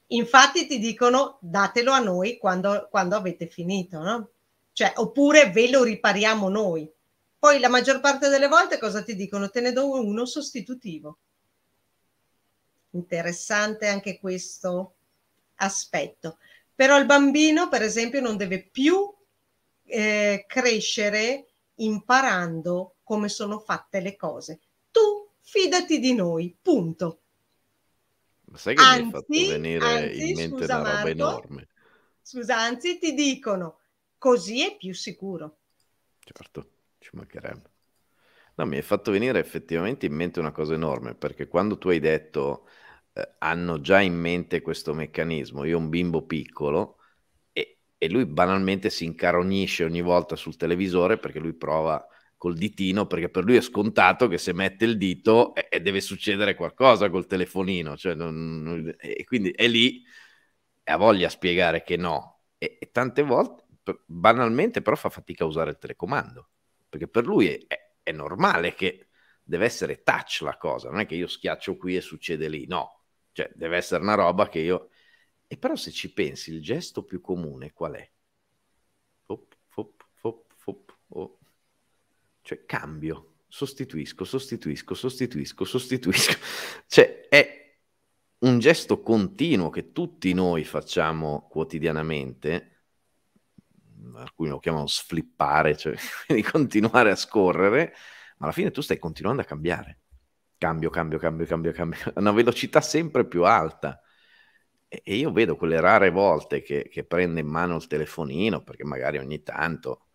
Infatti ti dicono datelo a noi quando, quando avete finito, no? Cioè, oppure ve lo ripariamo noi. Poi la maggior parte delle volte cosa ti dicono? Te ne do uno sostitutivo. Interessante anche questo aspetto. Però il bambino, per esempio, non deve più eh, crescere imparando come sono fatte le cose. Tu fidati di noi, punto. Ma sai che anzi, mi hai fatto venire anzi, in mente scusa, una roba Marco, enorme? Scusa, anzi ti dicono, così è più sicuro. Certo, ci mancherebbe. No, mi hai fatto venire effettivamente in mente una cosa enorme, perché quando tu hai detto eh, hanno già in mente questo meccanismo, io ho un bimbo piccolo e, e lui banalmente si incarognisce ogni volta sul televisore perché lui prova col ditino, perché per lui è scontato che se mette il dito eh, eh deve succedere qualcosa col telefonino, cioè non, non, eh, e quindi è lì e ha voglia a spiegare che no. E, e, tante volte, banalmente, però fa fatica a usare il telecomando, perché per lui è, è, è normale che deve essere touch la cosa, non è che io schiaccio qui e succede lì, no, cioè deve essere una roba che io... E però se ci pensi, il gesto più comune qual è? Fop, fop, fop, fop, oh cioè cambio, sostituisco, sostituisco, sostituisco, sostituisco. *laughs* Cioè è un gesto continuo che tutti noi facciamo quotidianamente, alcuni lo chiamano sflippare, cioè *laughs* di continuare a scorrere, ma alla fine tu stai continuando a cambiare. Cambio, cambio, cambio, cambio, cambio, a una velocità sempre più alta. E io vedo quelle rare volte che, che prende in mano il telefonino, perché magari ogni tanto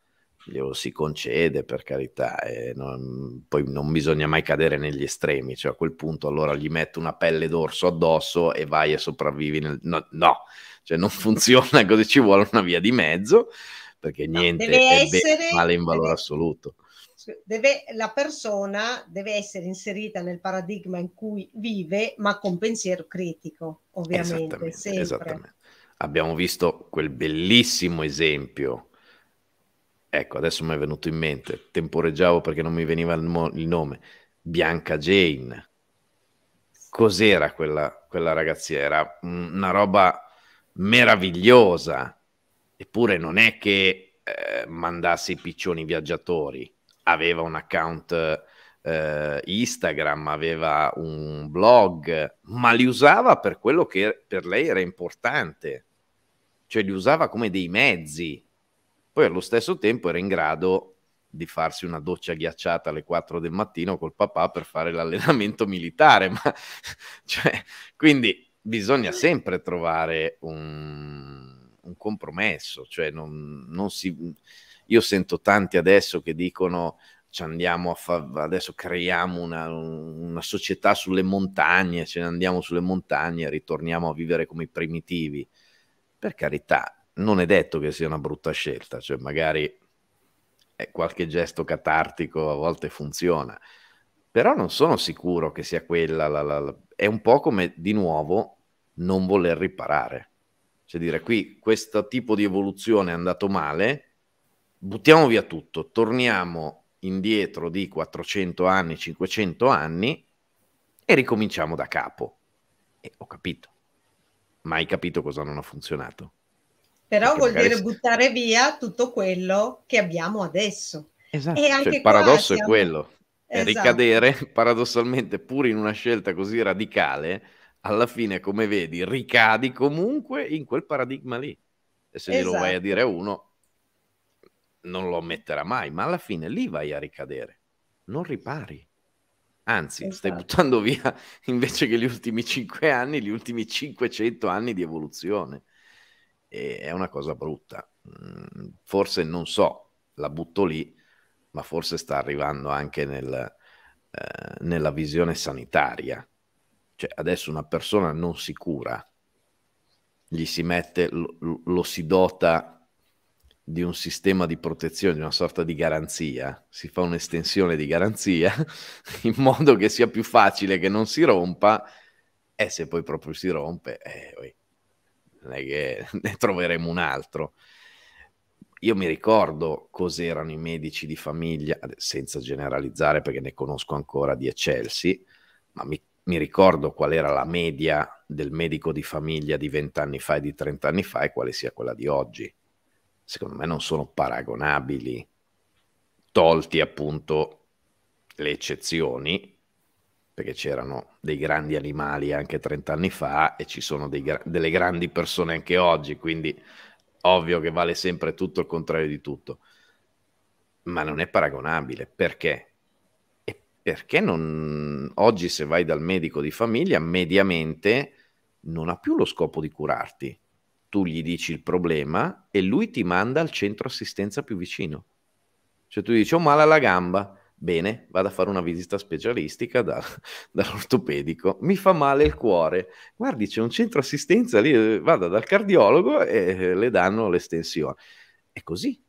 glielo si concede per carità, non, poi non bisogna mai cadere negli estremi, cioè a quel punto allora gli metto una pelle d'orso addosso e vai e sopravvivi, nel, no, no, cioè non *laughs* funziona così, ci vuole una via di mezzo perché no, niente è essere, male in valore deve, assoluto. Deve, la persona deve essere inserita nel paradigma in cui vive, ma con pensiero critico, ovviamente. Esattamente, esattamente. Abbiamo visto quel bellissimo esempio ecco, adesso mi è venuto in mente, temporeggiavo perché non mi veniva il, mo- il nome, Bianca Jane. Cos'era quella, quella Era Una roba meravigliosa, eppure non è che eh, mandasse i piccioni viaggiatori, aveva un account eh, Instagram, aveva un blog, ma li usava per quello che per lei era importante, cioè li usava come dei mezzi poi allo stesso tempo era in grado di farsi una doccia ghiacciata alle 4 del mattino col papà per fare l'allenamento *laughs* militare, ma *laughs* cioè, quindi bisogna sempre trovare un, un compromesso, cioè non, non si, io sento tanti adesso che dicono ci andiamo a fa- adesso creiamo una, una, società sulle montagne, ce ne andiamo sulle montagne, ritorniamo a vivere come i primitivi. Per carità, non è detto che sia una brutta scelta, cioè magari eh, qualche gesto catartico a volte funziona, però non sono sicuro che sia quella, la, la, la... è un po' come di nuovo non voler riparare, cioè dire qui questo tipo di evoluzione è andato male, buttiamo via tutto, torniamo indietro di 400 anni, 500 anni e ricominciamo da capo. E ho capito, mai capito cosa non ha funzionato? Però vuol magari... dire buttare via tutto quello che abbiamo adesso. Esatto. Cioè, il paradosso siamo... è quello. Esatto. Ricadere *laughs* paradossalmente pur in una scelta così radicale, alla fine, come vedi, ricadi comunque in quel paradigma lì. E se esatto. glielo vai a esatto. dire a uno, non lo ammetterà mai, ma alla fine lì vai a ricadere, non ripari. Anzi, esatto. stai buttando via *laughs* invece che gli ultimi 5 anni, gli ultimi 500 anni di evoluzione e è una cosa brutta. Mm, forse non so, la butto lì, ma forse sta arrivando anche nel, eh, nella visione sanitaria. Cioè, adesso una persona non si cura, gli si mette, lo, lo si dota di un sistema di protezione, di una sorta di garanzia, si fa un'estensione di garanzia *laughs* in modo che sia più facile che non si rompa e se poi proprio si rompe, eh, non è che *laughs* ne troveremo un altro. Io mi ricordo cos'erano i medici di famiglia, senza generalizzare perché ne conosco ancora di eccelsi, ma mi, mi ricordo qual era la media del medico di famiglia di vent'anni fa e di trent'anni fa e quale sia quella di oggi. Secondo me non sono paragonabili, tolti appunto le eccezioni, perché c'erano dei grandi animali anche 30 anni fa e ci sono dei, delle grandi persone anche oggi, quindi ovvio che vale sempre tutto il contrario di tutto, ma non è paragonabile perché? E perché non... oggi se vai dal medico di famiglia, mediamente non ha più lo scopo di curarti, tu gli dici il problema e lui ti manda al centro assistenza più vicino. Cioè tu dici ho oh, male alla gamba, Bene, vado a fare una visita specialistica da, *laughs* dall'ortopedico. Mi fa male il cuore. Guardi, c'è un centro assistenza lì, eh, vado dal cardiologo e eh, le danno l'estensione. È così.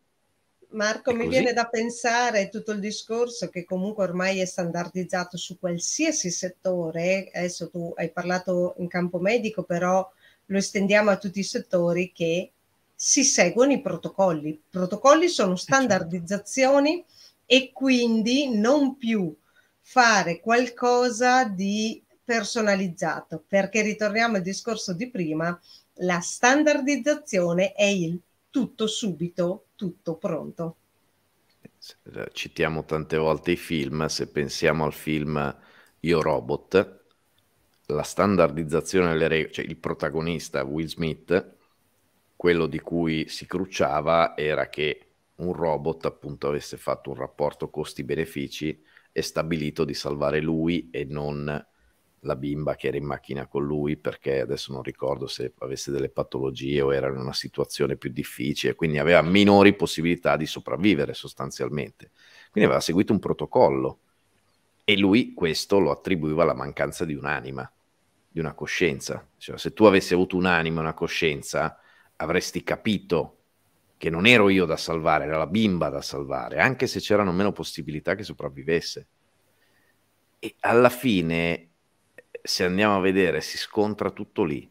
Marco, è mi così. viene da pensare tutto il discorso che comunque ormai è standardizzato su qualsiasi settore. Adesso tu hai parlato in campo medico, però lo estendiamo a tutti i settori che si seguono i protocolli. I protocolli sono eh, certo. standardizzazioni e quindi non più fare qualcosa di personalizzato, perché ritorniamo al discorso di prima, la standardizzazione è il tutto subito, tutto pronto. Citiamo tante volte i film, se pensiamo al film Io Robot, la standardizzazione delle regole, cioè il protagonista Will Smith, quello di cui si cruciava era che un robot appunto avesse fatto un rapporto costi-benefici e stabilito di salvare lui e non la bimba che era in macchina con lui perché adesso non ricordo se avesse delle patologie o era in una situazione più difficile, quindi aveva minori possibilità di sopravvivere sostanzialmente. Quindi aveva seguito un protocollo e lui questo lo attribuiva alla mancanza di un'anima, di una coscienza. Cioè, se tu avessi avuto un'anima e una coscienza avresti capito che non ero io da salvare, era la bimba da salvare, anche se c'erano meno possibilità che sopravvivesse. E alla fine, se andiamo a vedere, si scontra tutto lì.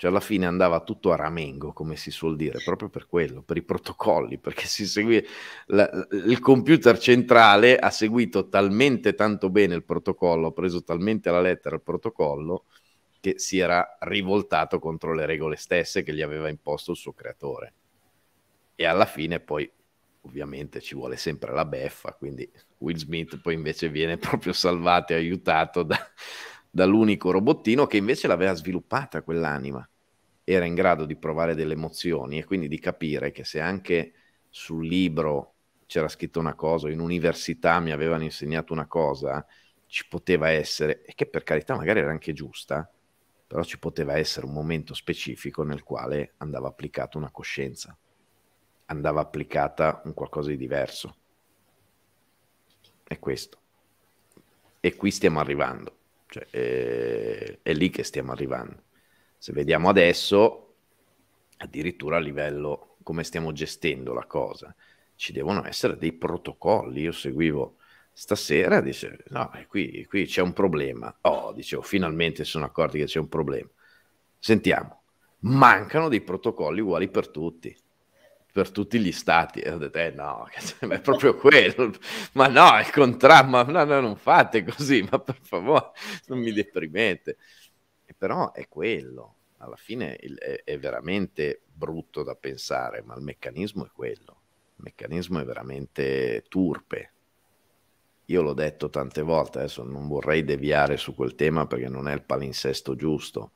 Cioè alla fine andava tutto a ramengo, come si suol dire, proprio per quello, per i protocolli, perché si seguì la, il computer centrale ha seguito talmente tanto bene il protocollo, ha preso talmente la lettera il protocollo, che si era rivoltato contro le regole stesse che gli aveva imposto il suo creatore e alla fine poi ovviamente ci vuole sempre la beffa, quindi Will Smith poi invece viene *laughs* proprio salvato e aiutato da, dall'unico robottino che invece l'aveva sviluppata quell'anima, era in grado di provare delle emozioni e quindi di capire che se anche sul libro c'era scritto una cosa, in università mi avevano insegnato una cosa, ci poteva essere, e che per carità magari era anche giusta, però ci poteva essere un momento specifico nel quale andava applicata una coscienza andava applicata un qualcosa di diverso. È questo. E qui stiamo arrivando. Cioè, è, eh, è lì che stiamo arrivando. Se vediamo adesso, addirittura a livello come stiamo gestendo la cosa, ci devono essere dei protocolli. Io seguivo stasera, dice, no, qui, qui c'è un problema. Oh, dicevo, oh, finalmente sono accorti che c'è un problema. Sentiamo, mancano dei protocolli uguali per tutti per tutti gli stati. E ho detto, eh no, *laughs* è proprio quello. Ma no, è il contrario, ma no, no, non fate così, ma per favore, non mi deprimete. E però è quello. Alla fine è veramente brutto da pensare, ma il meccanismo è quello. Il meccanismo è veramente turpe. Io l'ho detto tante volte, adesso non vorrei deviare su quel tema perché non è il palinsesto giusto,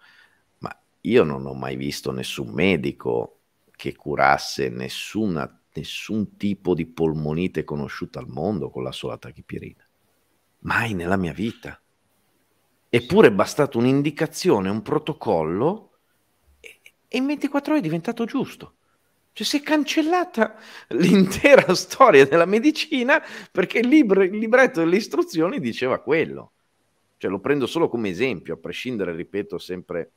ma io non ho mai visto nessun medico che curasse nessuna, nessun tipo di polmonite conosciuta al mondo con la sola tachipirina. Mai nella mia vita. Eppure è bastata un'indicazione, un protocollo e, in 24 ore è diventato giusto. Cioè si è cancellata *laughs* l'intera storia della medicina perché il, libro, il libretto delle istruzioni diceva quello. Cioè lo prendo solo come esempio, a prescindere, ripeto, sempre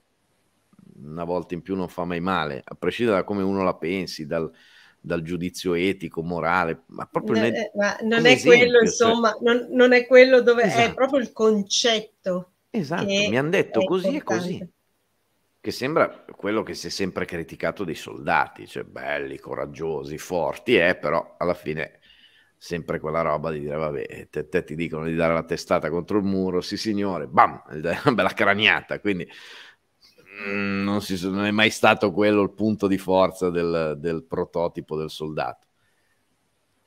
una volta in più non fa mai male, a prescindere da come uno la pensi, dal, dal giudizio etico, morale, ma proprio no, nel, eh, ma non è esempio, quello, cioè insomma, non, non, è quello dove esatto. è proprio il concetto. Esatto, mi hanno detto così e così. Che sembra quello che si è sempre criticato dei soldati, cioè belli, coraggiosi, forti, eh, però alla fine sempre quella roba di dire vabbè, te, te ti dicono di dare la testata contro il muro, sì signore, bam, *laughs* una bella craniata, quindi Mm, non, si, non, è mai stato quello il punto di forza del, del prototipo del soldato.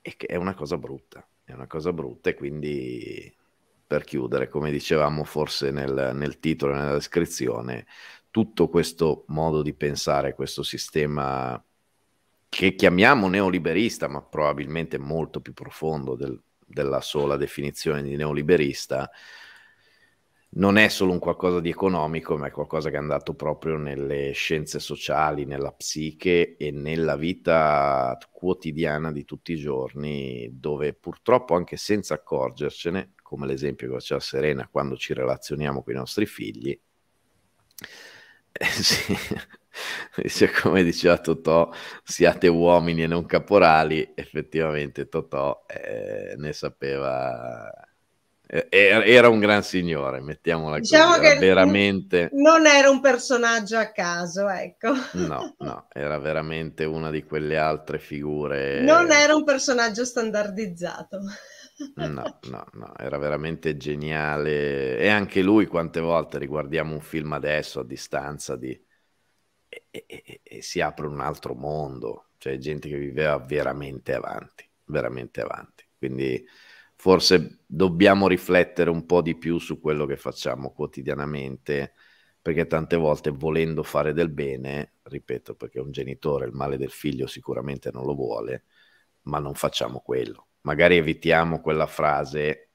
E che è una cosa brutta, è una cosa brutta e quindi per chiudere, come dicevamo forse nel, nel titolo, nella descrizione, tutto questo modo di pensare, questo sistema che chiamiamo neoliberista, ma probabilmente molto più profondo del, della sola definizione di neoliberista, non è solo un qualcosa di economico, ma è qualcosa che è andato proprio nelle scienze sociali, nella psiche e nella vita quotidiana di tutti i giorni, dove purtroppo anche senza accorgercene, come l'esempio che faceva Serena quando ci relazioniamo con i nostri figli, eh, *laughs* sì, come diceva Totò, siate uomini e non caporali, effettivamente Totò eh, ne sapeva eh, er-, era un gran signore, mettiamola diciamo così. Era veramente... non era un personaggio a caso, ecco. No, no, era veramente una di quelle altre figure. Non era un personaggio standardizzato. No, no, no, era veramente geniale. E anche lui, quante volte riguardiamo un film adesso a distanza di... e, e, e si apre un altro mondo, cioè gente che viveva veramente avanti, veramente avanti. Quindi forse dobbiamo riflettere un po' di più su quello che facciamo quotidianamente, perché tante volte volendo fare del bene, ripeto, perché un genitore il male del figlio sicuramente non lo vuole, ma non facciamo quello. Magari evitiamo quella frase,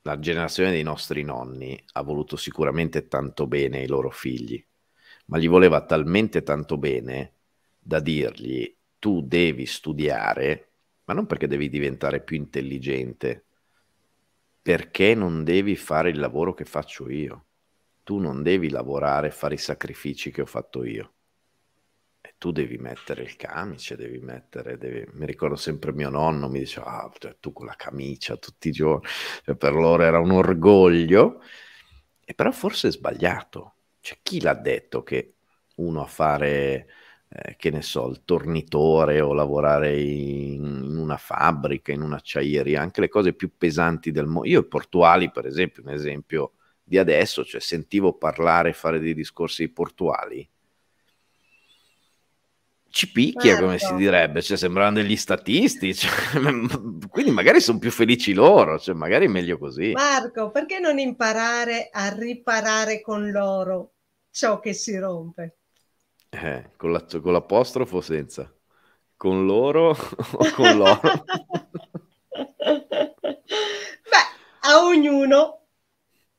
la generazione dei nostri nonni ha voluto sicuramente tanto bene ai loro figli, ma gli voleva talmente tanto bene da dirgli tu devi studiare ma non perché devi diventare più intelligente, perché non devi fare il lavoro che faccio io. Tu non devi lavorare e fare i sacrifici che ho fatto io. E tu devi mettere il camice, devi mettere... Devi... Mi ricordo sempre mio nonno mi diceva, ah, cioè, tu con la camicia tutti i giorni, cioè, per loro era un orgoglio, e però forse è sbagliato. Cioè, chi l'ha detto che uno a fare eh, che ne so, il tornitore o lavorare in, in, una fabbrica, in un'acciaieria, anche le cose più pesanti del mondo. Io e Portuali, per esempio, un esempio di adesso, cioè sentivo parlare e fare dei discorsi portuali, ci picchia, certo. come si certo. direbbe, cioè, sembrano degli statisti, *laughs* cioè, quindi magari sono più felici loro, cioè, magari è meglio così. Marco, perché non imparare a riparare con loro ciò che si rompe? Eh, con, la, con l'apostrofo senza. Con loro *laughs* o con loro? Beh, a ognuno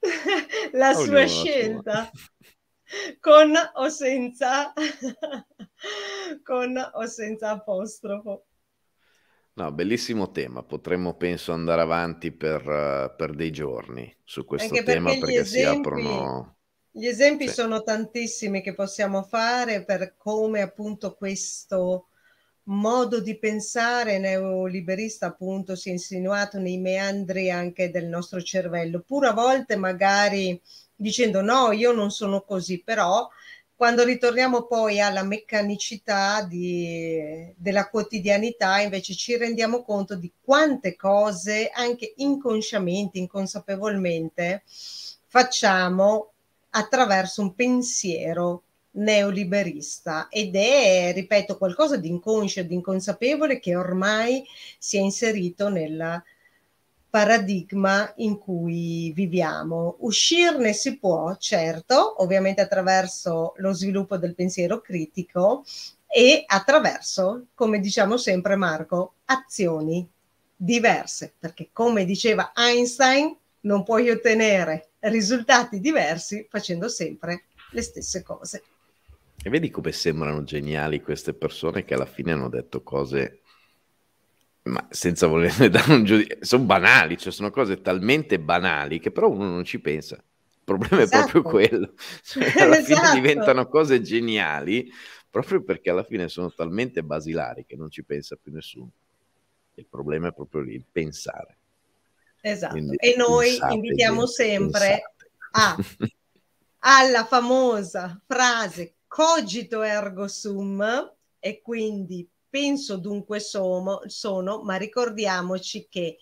*laughs* la a sua ognuno scelta. La Con o senza con o senza apostrofo. No, bellissimo tema. Potremmo, penso, andare avanti per, eh, per dei giorni su questo Anche tema perché, perché esempi... si aprono gli esempi sì. sono tantissimi che possiamo fare per come appunto questo modo di pensare neoliberista appunto si è insinuato nei meandri anche del nostro cervello, pur a volte magari dicendo no, io non sono così, però quando ritorniamo poi alla meccanicità di, della quotidianità, invece ci rendiamo conto di quante cose anche inconsciamente, inconsapevolmente facciamo attraverso un pensiero neoliberista ed è, ripeto, qualcosa di inconscio, di inconsapevole che ormai si è inserito nel paradigma in cui viviamo. Uscirne si può, certo, ovviamente attraverso lo sviluppo del pensiero critico e attraverso, come diciamo sempre Marco, azioni diverse, perché come diceva Einstein, non puoi ottenere risultati diversi facendo sempre le stesse cose. E vedi come sembrano geniali queste persone che alla fine hanno detto cose, ma senza volerne *laughs* dare un giudizio, sono banali, cioè sono cose talmente banali che però uno non ci pensa. Il problema esatto. è proprio esatto. quello. *laughs* Cioè, alla esatto. fine diventano cose geniali proprio perché alla fine sono talmente basilari che non ci pensa più nessuno. Il problema è proprio lì, il pensare. Esatto. Quindi, e noi pensate, invitiamo sempre a, *laughs* alla famosa frase cogito ergo sum e quindi penso dunque sono, sono, ma ricordiamoci che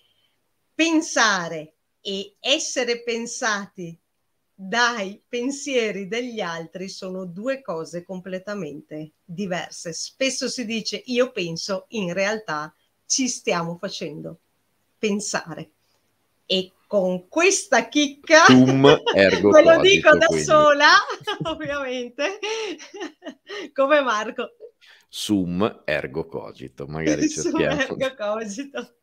pensare e essere pensati dai pensieri degli altri sono due cose completamente diverse. Spesso si dice io penso, in realtà ci stiamo facendo pensare e con questa chicca, ve *laughs* lo dico da quindi. sola, *laughs* ovviamente, *laughs* come Marco. Sum ergo cogito, magari Sum ergo cogito.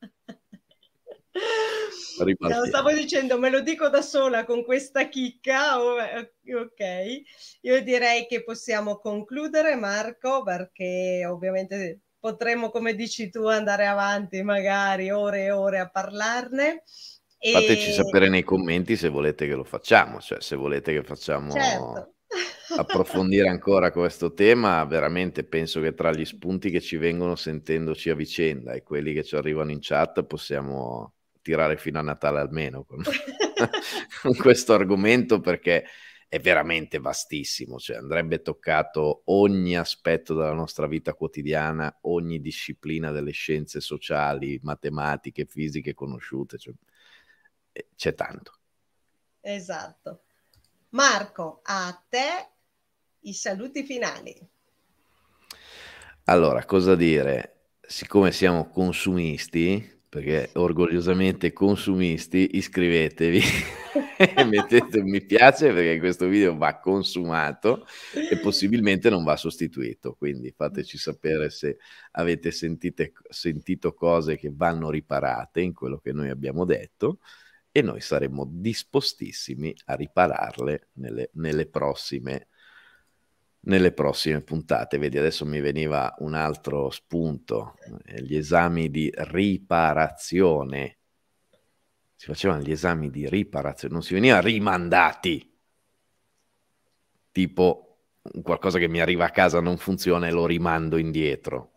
No, stavo dicendo, me lo dico da sola con questa chicca, ok. Io direi che possiamo concludere, Marco, perché ovviamente potremmo, come dici tu, andare avanti magari ore e ore a parlarne. E... Fateci sapere nei commenti se volete che lo facciamo, cioè se volete che facciamo certo. *laughs* approfondire ancora questo tema, veramente penso che tra gli spunti che ci vengono sentendoci a vicenda e quelli che ci arrivano in chat possiamo tirare fino a Natale almeno con, con *laughs* *laughs* questo argomento perché è veramente vastissimo, cioè andrebbe toccato ogni aspetto della nostra vita quotidiana, ogni disciplina delle scienze sociali, matematiche, fisiche conosciute, cioè c'è tanto. Esatto. Marco, a te i saluti finali. Allora, cosa dire? Siccome siamo consumisti, perché orgogliosamente consumisti, iscrivetevi e *laughs* mettete un mi piace perché questo video va consumato e possibilmente non va sostituito, quindi fateci sapere se avete sentite, sentito cose che vanno riparate in quello che noi abbiamo detto e noi saremmo dispostissimi a ripararle nelle, nelle, prossime, nelle prossime puntate. Vedi, adesso mi veniva un altro spunto, eh, gli esami di riparazione. Si facevano gli esami di riparazione, non si veniva rimandati, tipo qualcosa che mi arriva a casa non funziona e lo rimando indietro.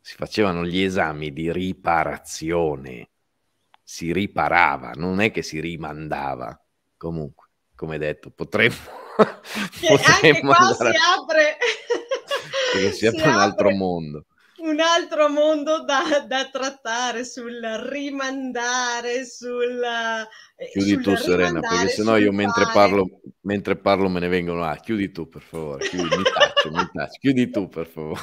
Si facevano gli esami di riparazione si riparava, non è che si rimandava. Comunque, come detto, potremmo... *laughs* Cioè, potremmo anche qua *laughs* *laughs* si apre... perché si, si un altro mondo un altro mondo da, da, trattare sul rimandare, sul... Eh, chiudi tu Serena, perché sennò io mentre parlo, mentre parlo, me ne vengono... Ah, chiudi tu per favore, chiudi, mi taccio, mi taccio, chiudi tu per favore.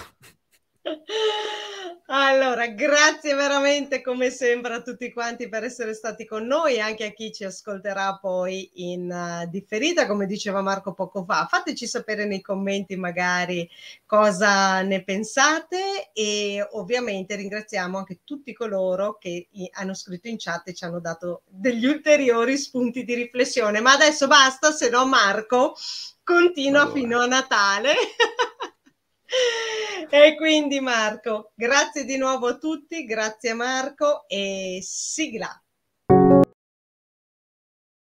Allora, grazie veramente come sempre a tutti quanti per essere stati con noi e anche a chi ci ascolterà poi in uh, eh, differita, come diceva Marco poco fa. Fateci sapere nei commenti magari cosa ne pensate e ovviamente ringraziamo anche tutti coloro che hanno scritto in chat e ci hanno dato degli ulteriori spunti di riflessione. Ma adesso basta, se no Marco continua allora. fino a Natale. *laughs* *laughs* e quindi Marco, grazie di nuovo a tutti, grazie Marco e sigla.